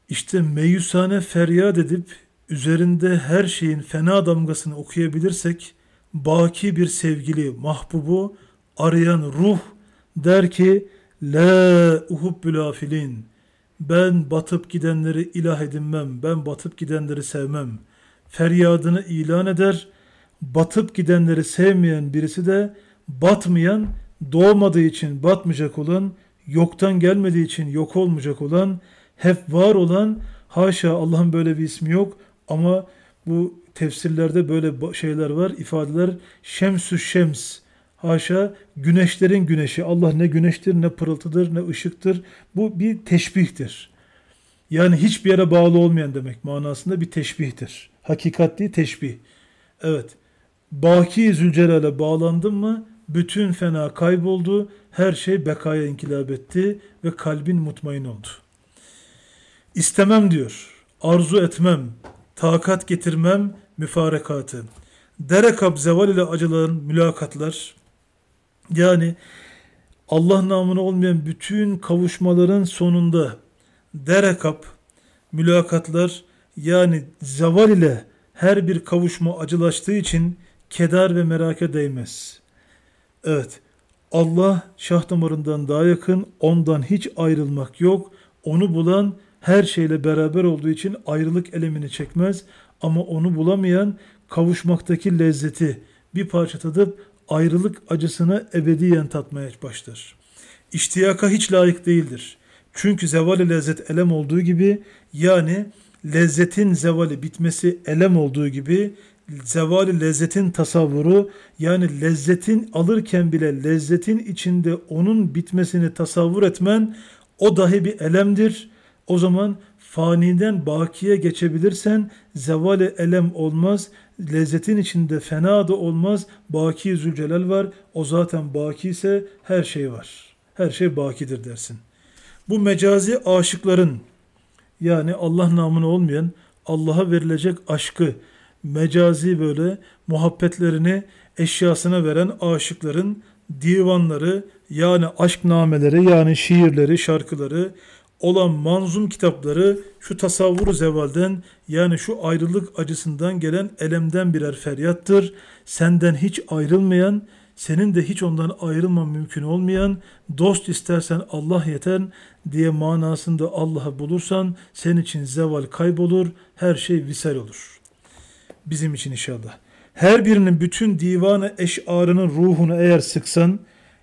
İşte meyusane feryat edip üzerinde her şeyin fena damgasını okuyabilirsek baki bir sevgili mahbubu arayan ruh der ki La uhubbül afilin ben batıp gidenleri ilah edinmem, ben batıp gidenleri sevmem. Feryadını ilan eder, batıp gidenleri sevmeyen birisi de batmayan, doğmadığı için batmayacak olan, yoktan gelmediği için yok olmayacak olan, hep var olan, haşa Allah'ın böyle bir ismi yok ama bu tefsirlerde böyle şeyler var, ifadeler. Şemsü şems, Haşa güneşlerin güneşi. Allah ne güneştir, ne pırıltıdır, ne ışıktır. Bu bir teşbihtir. Yani hiçbir yere bağlı olmayan demek manasında bir teşbihtir. Hakikatli teşbih. Evet. Baki Zülcelal'e bağlandın mı bütün fena kayboldu, her şey bekaya inkılap etti ve kalbin mutmain oldu. İstemem diyor, arzu etmem, takat getirmem müfarekatı. Dere kabzeval ile acıların mülakatlar, yani Allah namını olmayan bütün kavuşmaların sonunda derekap, mülakatlar yani zaval ile her bir kavuşma acılaştığı için keder ve merake değmez. Evet, Allah şah damarından daha yakın, ondan hiç ayrılmak yok. Onu bulan her şeyle beraber olduğu için ayrılık elemini çekmez. Ama onu bulamayan kavuşmaktaki lezzeti bir parça tadıp ayrılık acısını ebediyen tatmaya başlar. İştiyaka hiç layık değildir. Çünkü zevali lezzet elem olduğu gibi yani lezzetin zevali bitmesi elem olduğu gibi zevali lezzetin tasavvuru yani lezzetin alırken bile lezzetin içinde onun bitmesini tasavvur etmen o dahi bir elemdir. O zaman Faniden bakiye geçebilirsen zevale elem olmaz, lezzetin içinde fena da olmaz. Baki Zülcelal var, o zaten baki ise her şey var. Her şey bakidir dersin. Bu mecazi aşıkların yani Allah namını olmayan Allah'a verilecek aşkı mecazi böyle muhabbetlerini eşyasına veren aşıkların divanları yani aşk nameleri yani şiirleri, şarkıları olan manzum kitapları şu tasavvur zevalden yani şu ayrılık acısından gelen elemden birer feryattır. Senden hiç ayrılmayan, senin de hiç ondan ayrılma mümkün olmayan, dost istersen Allah yeter diye manasında Allah'ı bulursan senin için zeval kaybolur, her şey visel olur. Bizim için inşallah. Her birinin bütün divanı eşarının ruhunu eğer sıksan,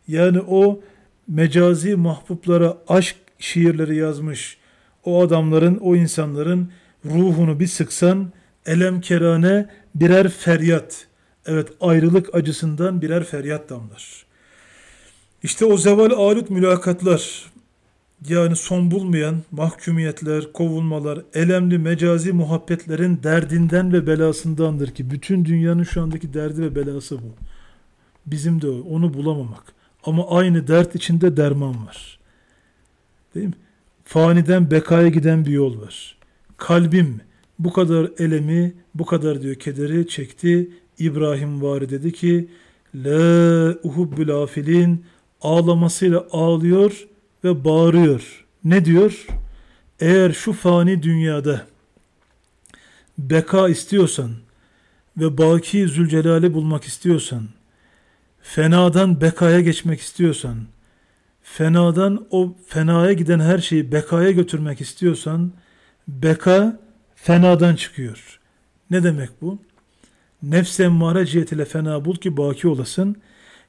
yani o mecazi mahbublara aşk şiirleri yazmış. O adamların, o insanların ruhunu bir sıksan elem kerane birer feryat. Evet ayrılık acısından birer feryat damlar. İşte o zeval alut mülakatlar yani son bulmayan mahkumiyetler, kovulmalar, elemli mecazi muhabbetlerin derdinden ve belasındandır ki bütün dünyanın şu andaki derdi ve belası bu. Bizim de o, onu bulamamak. Ama aynı dert içinde derman var. Değil mi? Faniden bekaya giden bir yol var. Kalbim bu kadar elemi, bu kadar diyor kederi çekti. İbrahim var dedi ki La uhubbül afilin ağlamasıyla ağlıyor ve bağırıyor. Ne diyor? Eğer şu fani dünyada beka istiyorsan ve baki zülcelali bulmak istiyorsan, fenadan bekaya geçmek istiyorsan, fenadan o fenaya giden her şeyi bekaya götürmek istiyorsan beka fenadan çıkıyor. Ne demek bu? Nefse emmare cihetiyle fena bul ki baki olasın.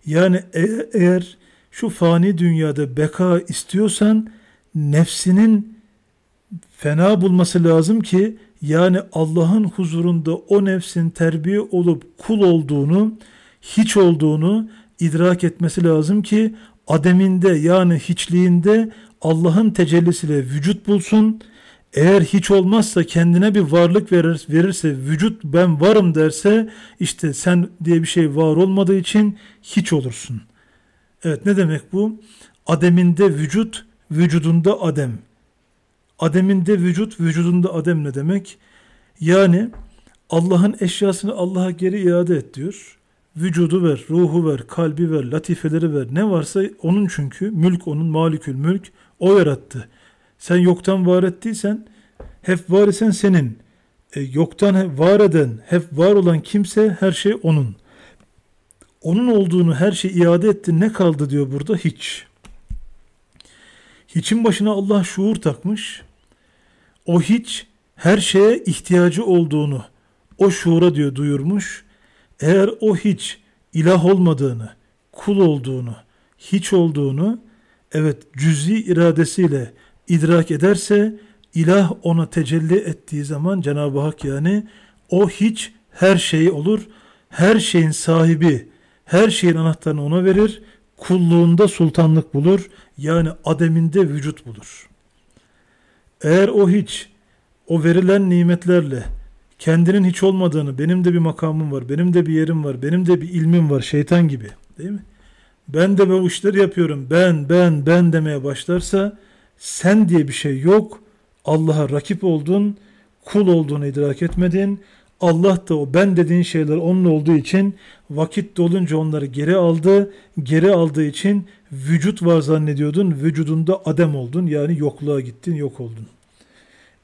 Yani e- eğer şu fani dünyada beka istiyorsan nefsinin fena bulması lazım ki yani Allah'ın huzurunda o nefsin terbiye olup kul olduğunu, hiç olduğunu idrak etmesi lazım ki ademinde yani hiçliğinde Allah'ın tecellisiyle vücut bulsun. Eğer hiç olmazsa kendine bir varlık verir, verirse vücut ben varım derse işte sen diye bir şey var olmadığı için hiç olursun. Evet ne demek bu? Ademinde vücut, vücudunda adem. Ademinde vücut, vücudunda adem ne demek? Yani Allah'ın eşyasını Allah'a geri iade et diyor vücudu ver, ruhu ver, kalbi ver, latifeleri ver. Ne varsa onun çünkü. Mülk onun, malikül mülk. O yarattı. Sen yoktan var ettiysen, hep var isen senin. E, yoktan var eden, hep var olan kimse her şey onun. Onun olduğunu her şey iade etti. Ne kaldı diyor burada? Hiç. Hiçin başına Allah şuur takmış. O hiç her şeye ihtiyacı olduğunu o şuura diyor duyurmuş eğer o hiç ilah olmadığını, kul olduğunu, hiç olduğunu evet cüz'i iradesiyle idrak ederse ilah ona tecelli ettiği zaman Cenab-ı Hak yani o hiç her şey olur. Her şeyin sahibi, her şeyin anahtarını ona verir. Kulluğunda sultanlık bulur. Yani ademinde vücut bulur. Eğer o hiç o verilen nimetlerle kendinin hiç olmadığını, benim de bir makamım var, benim de bir yerim var, benim de bir ilmim var şeytan gibi değil mi? Ben de bu işleri yapıyorum, ben, ben, ben demeye başlarsa sen diye bir şey yok, Allah'a rakip oldun, kul olduğunu idrak etmedin, Allah da o ben dediğin şeyler onun olduğu için vakit dolunca onları geri aldı. Geri aldığı için vücut var zannediyordun. Vücudunda adem oldun. Yani yokluğa gittin, yok oldun.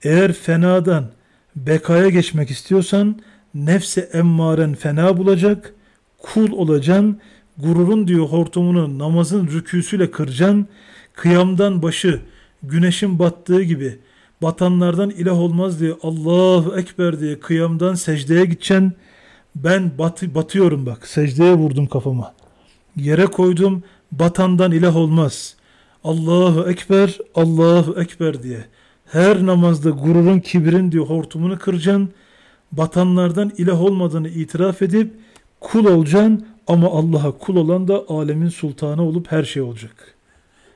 Eğer fenadan, bekaya geçmek istiyorsan nefse emmaren fena bulacak, kul olacaksın, gururun diyor hortumunu namazın rüküsüyle kıracaksın, kıyamdan başı güneşin battığı gibi batanlardan ilah olmaz diye Allahu Ekber diye kıyamdan secdeye gideceksin. Ben bat, batıyorum bak secdeye vurdum kafama. Yere koydum batandan ilah olmaz. Allahu Ekber, Allahu Ekber diye.'' Her namazda gururun, kibirin diyor hortumunu kıracaksın. Batanlardan ilah olmadığını itiraf edip kul olacaksın ama Allah'a kul olan da alemin sultanı olup her şey olacak.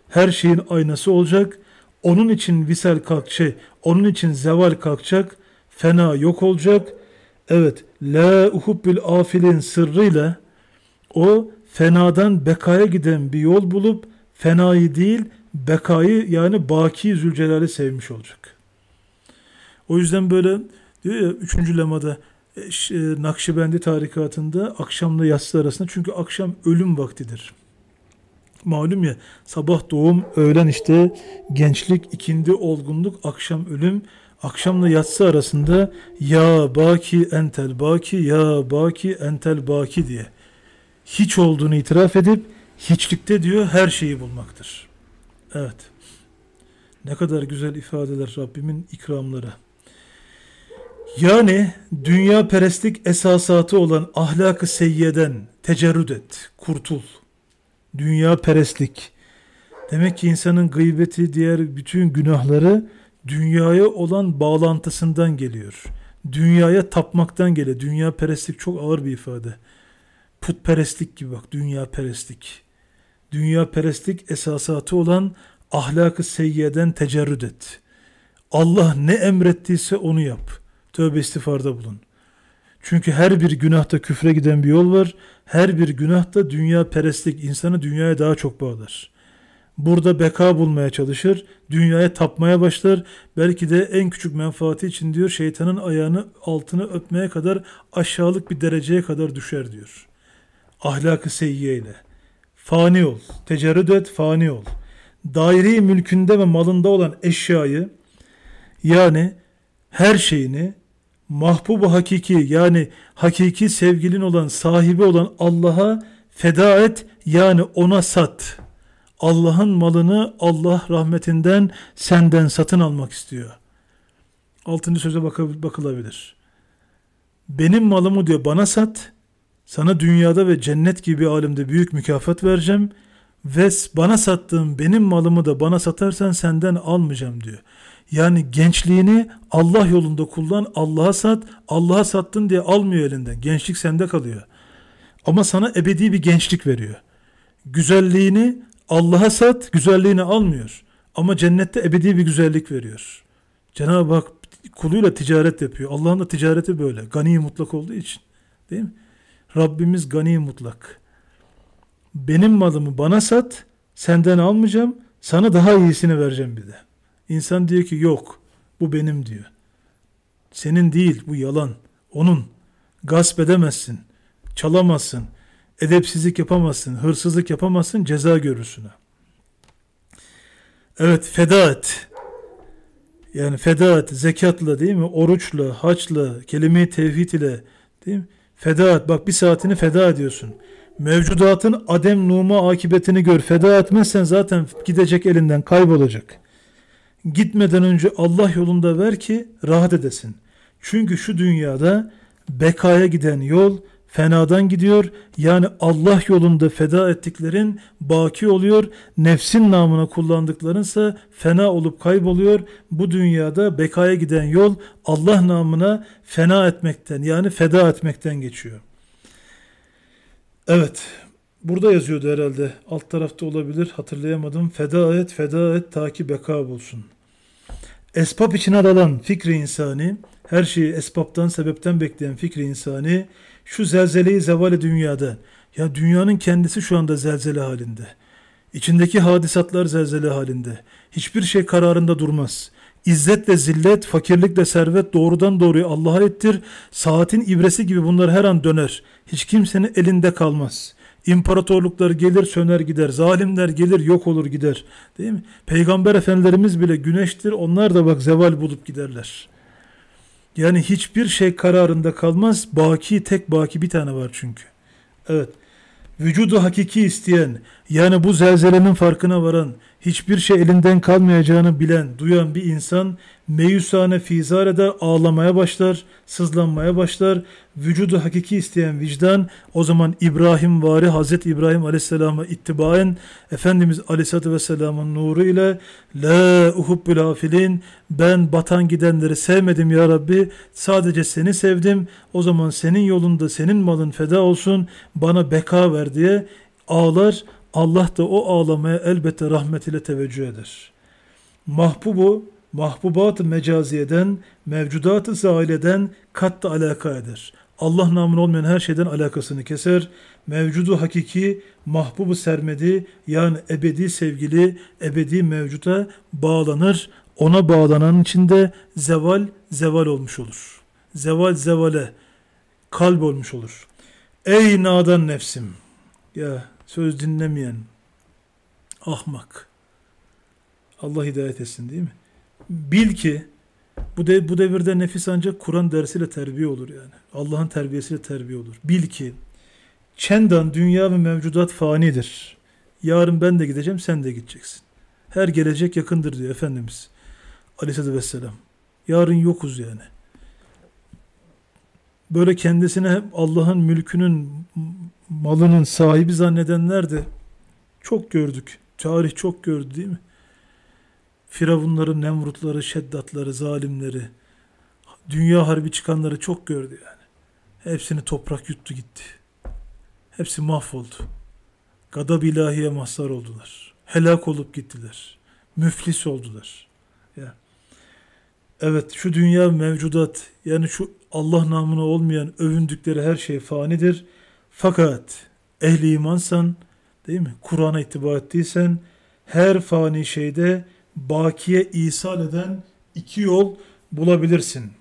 Her şeyin aynası olacak. Onun için visel kalk onun için zeval kalkacak. Fena yok olacak. Evet, la uhubbil afilin sırrıyla o fenadan bekaya giden bir yol bulup fenayı değil bekayı yani baki Zülcelal'i sevmiş olacak. O yüzden böyle diyor ya 3. lemada e, e, Nakşibendi tarikatında akşamla yatsı arasında çünkü akşam ölüm vaktidir. Malum ya sabah doğum, öğlen işte gençlik, ikindi olgunluk, akşam ölüm. Akşamla yatsı arasında ya baki entel baki ya baki entel baki diye hiç olduğunu itiraf edip hiçlikte diyor her şeyi bulmaktır. Evet. Ne kadar güzel ifadeler Rabbimin ikramları. Yani dünya perestlik esasatı olan ahlakı seyyeden tecerrüt et, kurtul. Dünya perestlik. Demek ki insanın gıybeti, diğer bütün günahları dünyaya olan bağlantısından geliyor. Dünyaya tapmaktan geliyor. Dünya perestlik çok ağır bir ifade. Putperestlik gibi bak, dünya perestlik. Dünya-perestlik esasatı olan ahlakı seyyeden tecerrüt et. Allah ne emrettiyse onu yap. Tövbe istiğfarda bulun. Çünkü her bir günahta küfre giden bir yol var. Her bir günahta dünya perestlik insanı dünyaya daha çok bağlar. Burada beka bulmaya çalışır, dünyaya tapmaya başlar. Belki de en küçük menfaati için diyor şeytanın ayağını altını öpmeye kadar aşağılık bir dereceye kadar düşer diyor. Ahlakı seyyiye ile fani ol. Tecerrüt et, fani ol. Daire mülkünde ve malında olan eşyayı yani her şeyini mahbubu hakiki yani hakiki sevgilin olan sahibi olan Allah'a feda et yani ona sat. Allah'ın malını Allah rahmetinden senden satın almak istiyor. Altıncı söze bakılabilir. Benim malımı diyor bana sat. Sana dünyada ve cennet gibi alimde büyük mükafat vereceğim ve bana sattığın benim malımı da bana satarsan senden almayacağım diyor. Yani gençliğini Allah yolunda kullan, Allah'a sat, Allah'a sattın diye almıyor elinden. Gençlik sende kalıyor. Ama sana ebedi bir gençlik veriyor. Güzelliğini Allah'a sat, güzelliğini almıyor. Ama cennette ebedi bir güzellik veriyor. Cenab-ı Hak kuluyla ticaret yapıyor. Allah'ın da ticareti böyle. Gani mutlak olduğu için. Değil mi? Rabbimiz gani mutlak. Benim malımı bana sat, senden almayacağım, sana daha iyisini vereceğim bir de. İnsan diyor ki yok, bu benim diyor. Senin değil, bu yalan, onun. Gasp edemezsin, çalamazsın, edepsizlik yapamazsın, hırsızlık yapamazsın, ceza görürsün. Evet, feda et. Yani feda et, zekatla değil mi? Oruçla, haçla, kelime-i tevhid ile değil mi? Feda et. Bak bir saatini feda ediyorsun. Mevcudatın adem numa akıbetini gör. Feda etmezsen zaten gidecek elinden kaybolacak. Gitmeden önce Allah yolunda ver ki rahat edesin. Çünkü şu dünyada bekaya giden yol fenadan gidiyor. Yani Allah yolunda feda ettiklerin baki oluyor. Nefsin namına kullandıkların ise fena olup kayboluyor. Bu dünyada bekaya giden yol Allah namına fena etmekten yani feda etmekten geçiyor. Evet. Burada yazıyordu herhalde. Alt tarafta olabilir. Hatırlayamadım. Feda et, feda et ta ki beka bulsun. Esbab için aralan fikri insani, her şeyi esbaptan, sebepten bekleyen fikri insani, şu zelzeleyi zevali dünyada. Ya dünyanın kendisi şu anda zelzele halinde. İçindeki hadisatlar zelzele halinde. Hiçbir şey kararında durmaz. İzzet İzzetle zillet, fakirlik de servet doğrudan doğruya Allah'a ettir. Saatin ibresi gibi bunlar her an döner. Hiç kimsenin elinde kalmaz.'' İmparatorluklar gelir söner gider. Zalimler gelir yok olur gider. Değil mi? Peygamber efendilerimiz bile güneştir. Onlar da bak zeval bulup giderler. Yani hiçbir şey kararında kalmaz. Baki tek baki bir tane var çünkü. Evet. Vücudu hakiki isteyen yani bu zelzelenin farkına varan hiçbir şey elinden kalmayacağını bilen, duyan bir insan meyusane fizarede ağlamaya başlar, sızlanmaya başlar. Vücudu hakiki isteyen vicdan o zaman İbrahim vari Hazreti İbrahim Aleyhisselam'a ittibaen Efendimiz Aleyhisselatü Vesselam'ın nuru ile La uhubbül afilin ben batan gidenleri sevmedim ya Rabbi sadece seni sevdim o zaman senin yolunda senin malın feda olsun bana beka ver diye ağlar Allah da o ağlamaya elbette rahmet ile teveccüh eder. Mahbubu, mahbubat-ı mecaziyeden, mevcudat-ı zaileden katta alaka eder. Allah namına olmayan her şeyden alakasını keser. Mevcudu hakiki, mahbubu sermedi yani ebedi sevgili, ebedi mevcuta bağlanır. Ona bağlanan içinde zeval zeval olmuş olur. Zeval zevale kalp olmuş olur. Ey nadan nefsim. Ya söz dinlemeyen ahmak. Allah hidayet etsin değil mi? Bil ki bu, de, bu devirde nefis ancak Kur'an dersiyle terbiye olur yani. Allah'ın terbiyesiyle terbiye olur. Bil ki çendan dünya ve mevcudat fanidir. Yarın ben de gideceğim sen de gideceksin. Her gelecek yakındır diyor Efendimiz. Aleyhisselatü Vesselam. Yarın yokuz yani. Böyle kendisine Allah'ın mülkünün malının sahibi zannedenler de çok gördük. Tarih çok gördü değil mi? Firavunları, Nemrutları, Şeddatları, zalimleri, dünya harbi çıkanları çok gördü yani. Hepsini toprak yuttu gitti. Hepsi mahvoldu. Gadab ilahiye mahzar oldular. Helak olup gittiler. Müflis oldular. Yani. Evet şu dünya mevcudat yani şu Allah namına olmayan övündükleri her şey fanidir. Fakat ehli imansan değil mi? Kur'an'a ittiba ettiysen her fani şeyde bakiye isal eden iki yol bulabilirsin.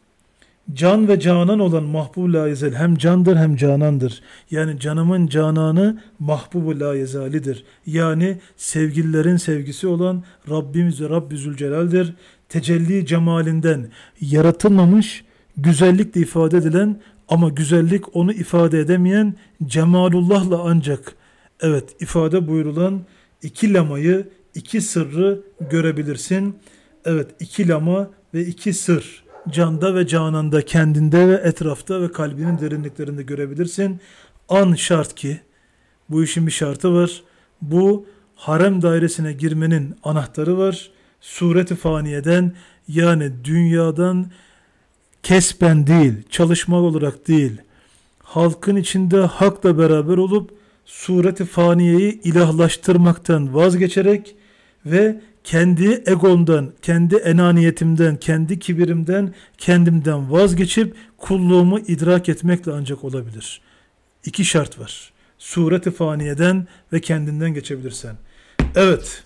Can ve canan olan mahbub la yezel hem candır hem canandır. Yani canımın cananı mahbub la yezalidir. Yani sevgililerin sevgisi olan Rabbimiz ve Rabbi Zülcelal'dir. Tecelli cemalinden yaratılmamış güzellikle ifade edilen ama güzellik onu ifade edemeyen cemalullahla ancak evet ifade buyurulan iki lamayı, iki sırrı görebilirsin. Evet iki lama ve iki sır canda ve cananda, kendinde ve etrafta ve kalbinin derinliklerinde görebilirsin. An şart ki bu işin bir şartı var. Bu harem dairesine girmenin anahtarı var. Sureti faniyeden yani dünyadan kesben değil, çalışmak olarak değil, halkın içinde hakla beraber olup sureti faniyeyi ilahlaştırmaktan vazgeçerek ve kendi egondan, kendi enaniyetimden, kendi kibirimden, kendimden vazgeçip kulluğumu idrak etmekle ancak olabilir. İki şart var. Sureti faniyeden ve kendinden geçebilirsen. Evet.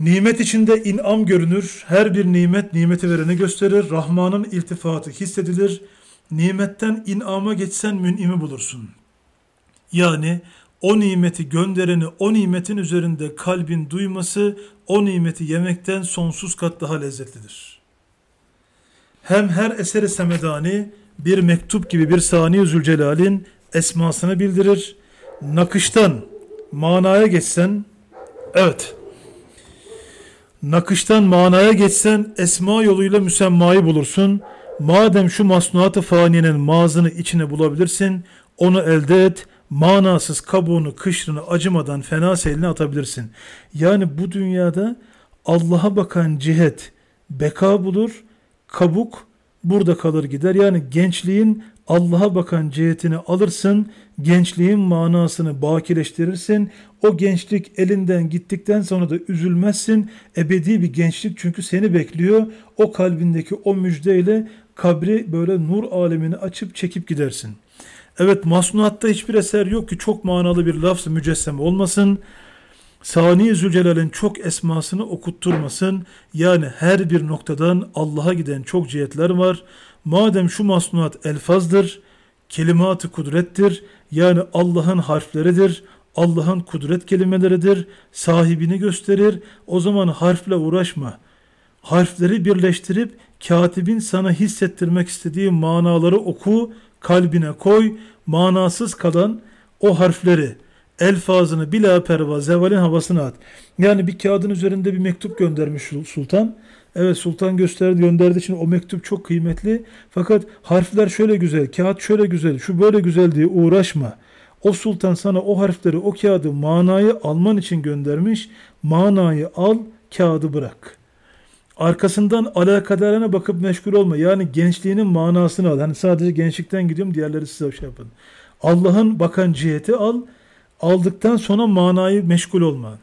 Nimet içinde inam görünür. Her bir nimet nimeti vereni gösterir. Rahman'ın iltifatı hissedilir. Nimetten inama geçsen münimi bulursun. Yani o nimeti göndereni o nimetin üzerinde kalbin duyması o nimeti yemekten sonsuz kat daha lezzetlidir. Hem her eseri semedani bir mektup gibi bir saniye Zülcelal'in esmasını bildirir. Nakıştan manaya geçsen evet Nakıştan manaya geçsen esma yoluyla müsemmayı bulursun. Madem şu masnuatı faniyenin mağazını içine bulabilirsin, onu elde et, manasız kabuğunu, kışrını acımadan fena seline atabilirsin. Yani bu dünyada Allah'a bakan cihet beka bulur, kabuk burada kalır gider. Yani gençliğin Allah'a bakan cihetini alırsın, gençliğin manasını bakileştirirsin. O gençlik elinden gittikten sonra da üzülmezsin. Ebedi bir gençlik çünkü seni bekliyor. O kalbindeki o müjdeyle kabri böyle nur alemini açıp çekip gidersin. Evet masnuatta hiçbir eser yok ki çok manalı bir lafz mücessem olmasın. Sani Zülcelal'in çok esmasını okutturmasın. Yani her bir noktadan Allah'a giden çok cihetler var. Madem şu masnuat elfazdır, kelimatı kudrettir, yani Allah'ın harfleridir, Allah'ın kudret kelimeleridir, sahibini gösterir, o zaman harfle uğraşma. Harfleri birleştirip katibin sana hissettirmek istediği manaları oku, kalbine koy, manasız kalan o harfleri, elfazını bila perva zevalin havasına at. Yani bir kağıdın üzerinde bir mektup göndermiş sultan. Evet sultan gösterdi gönderdi için o mektup çok kıymetli. Fakat harfler şöyle güzel, kağıt şöyle güzel, şu böyle güzel diye uğraşma. O sultan sana o harfleri, o kağıdı manayı alman için göndermiş. Manayı al, kağıdı bırak. Arkasından alakadarına bakıp meşgul olma. Yani gençliğinin manasını al. Hani sadece gençlikten gidiyorum diğerleri size şey yapın. Allah'ın bakan ciheti al. Aldıktan sonra manayı meşgul olma.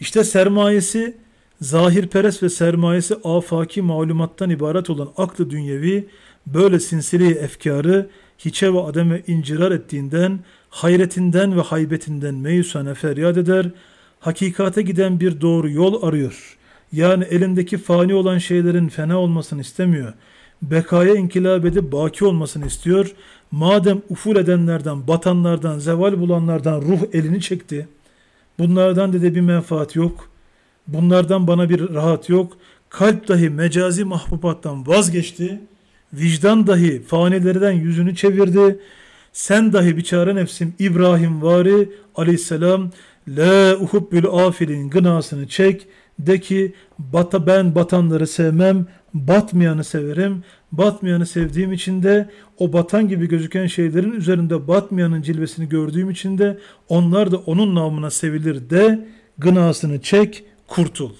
İşte sermayesi zahirperest ve sermayesi afaki malumattan ibaret olan aklı dünyevi böyle sinsili efkarı hiçe ve ademe incirar ettiğinden, hayretinden ve haybetinden meyusane feryat eder, hakikate giden bir doğru yol arıyor. Yani elindeki fani olan şeylerin fena olmasını istemiyor. Bekaya inkılap edip baki olmasını istiyor. Madem uful edenlerden, batanlardan, zeval bulanlardan ruh elini çekti, bunlardan dede bir menfaat yok.'' Bunlardan bana bir rahat yok. Kalp dahi mecazi mahbubattan vazgeçti. Vicdan dahi fanilerden yüzünü çevirdi. Sen dahi biçare nefsim İbrahim vari aleyhisselam la uhubbül afilin gınasını çek. De ki bata ben batanları sevmem, batmayanı severim. Batmayanı sevdiğim için de o batan gibi gözüken şeylerin üzerinde batmayanın cilvesini gördüğüm için de onlar da onun namına sevilir de gınasını çek kurtul.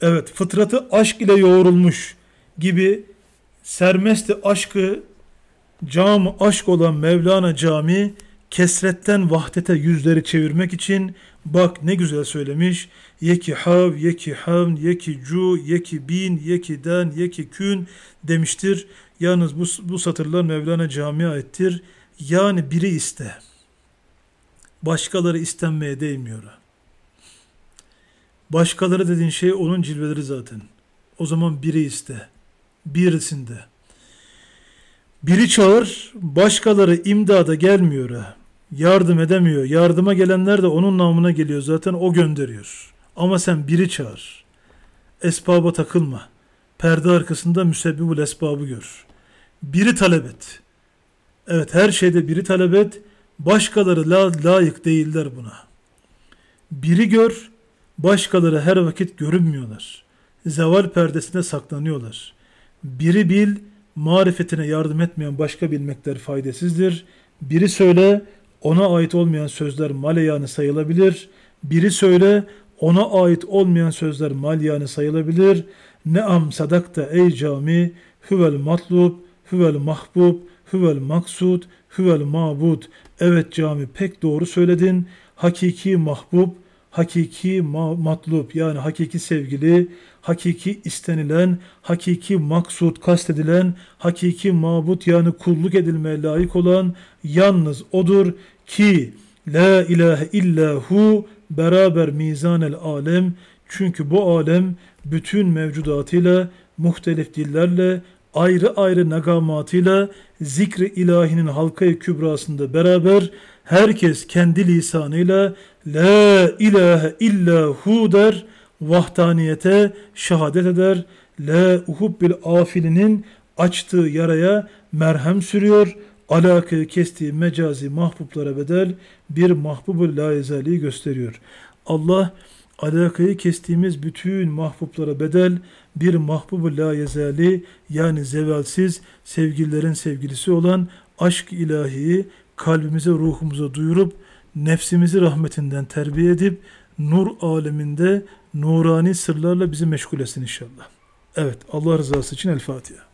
Evet fıtratı aşk ile yoğrulmuş gibi sermesti aşkı cam aşk olan Mevlana Cami kesretten vahdete yüzleri çevirmek için bak ne güzel söylemiş. Yeki hav, yeki hav yeki cu, yeki bin, yeki den, yeki kün demiştir. Yalnız bu, bu satırlar Mevlana Cami'ye aittir. Yani biri iste. Başkaları istenmeye değmiyor. Başkaları dediğin şey onun cilveleri zaten. O zaman biri iste. Birisinde. Biri çağır, başkaları imdada gelmiyor. Yardım edemiyor. Yardıma gelenler de onun namına geliyor. Zaten o gönderiyor. Ama sen biri çağır. Esbaba takılma. Perde arkasında müsebbibul esbabı gör. Biri talep et. Evet her şeyde biri talep et. Başkaları la layık değiller buna. Biri gör, Başkaları her vakit görünmüyorlar. Zeval perdesinde saklanıyorlar. Biri bil, marifetine yardım etmeyen başka bilmekler faydasızdır. Biri söyle, ona ait olmayan sözler maleyanı sayılabilir. Biri söyle, ona ait olmayan sözler maleyanı sayılabilir. Ne am sadakta ey cami, hüvel matlub, hüvel mahbub, hüvel maksud, hüvel mabud. Evet cami pek doğru söyledin. Hakiki mahbub, hakiki matlup yani hakiki sevgili, hakiki istenilen, hakiki maksut kastedilen, hakiki mabut yani kulluk edilmeye layık olan yalnız odur ki la ilahe illahu beraber mizan el alem çünkü bu alem bütün mevcudatıyla, muhtelif dillerle, ayrı ayrı nagamatıyla zikri ilahinin halkayı kübrasında beraber herkes kendi lisanıyla La ilahe illa hu der, vahdaniyete şehadet eder. La uhubbil afilinin açtığı yaraya merhem sürüyor. alakayı kestiği mecazi mahbublara bedel bir mahbubul laizaliyi gösteriyor. Allah alakayı kestiğimiz bütün mahbublara bedel bir mahbub-u layezali yani zevalsiz sevgililerin sevgilisi olan aşk ilahiyi kalbimize ruhumuza duyurup nefsimizi rahmetinden terbiye edip nur aleminde nurani sırlarla bizi meşgul etsin inşallah. Evet Allah rızası için El Fatiha.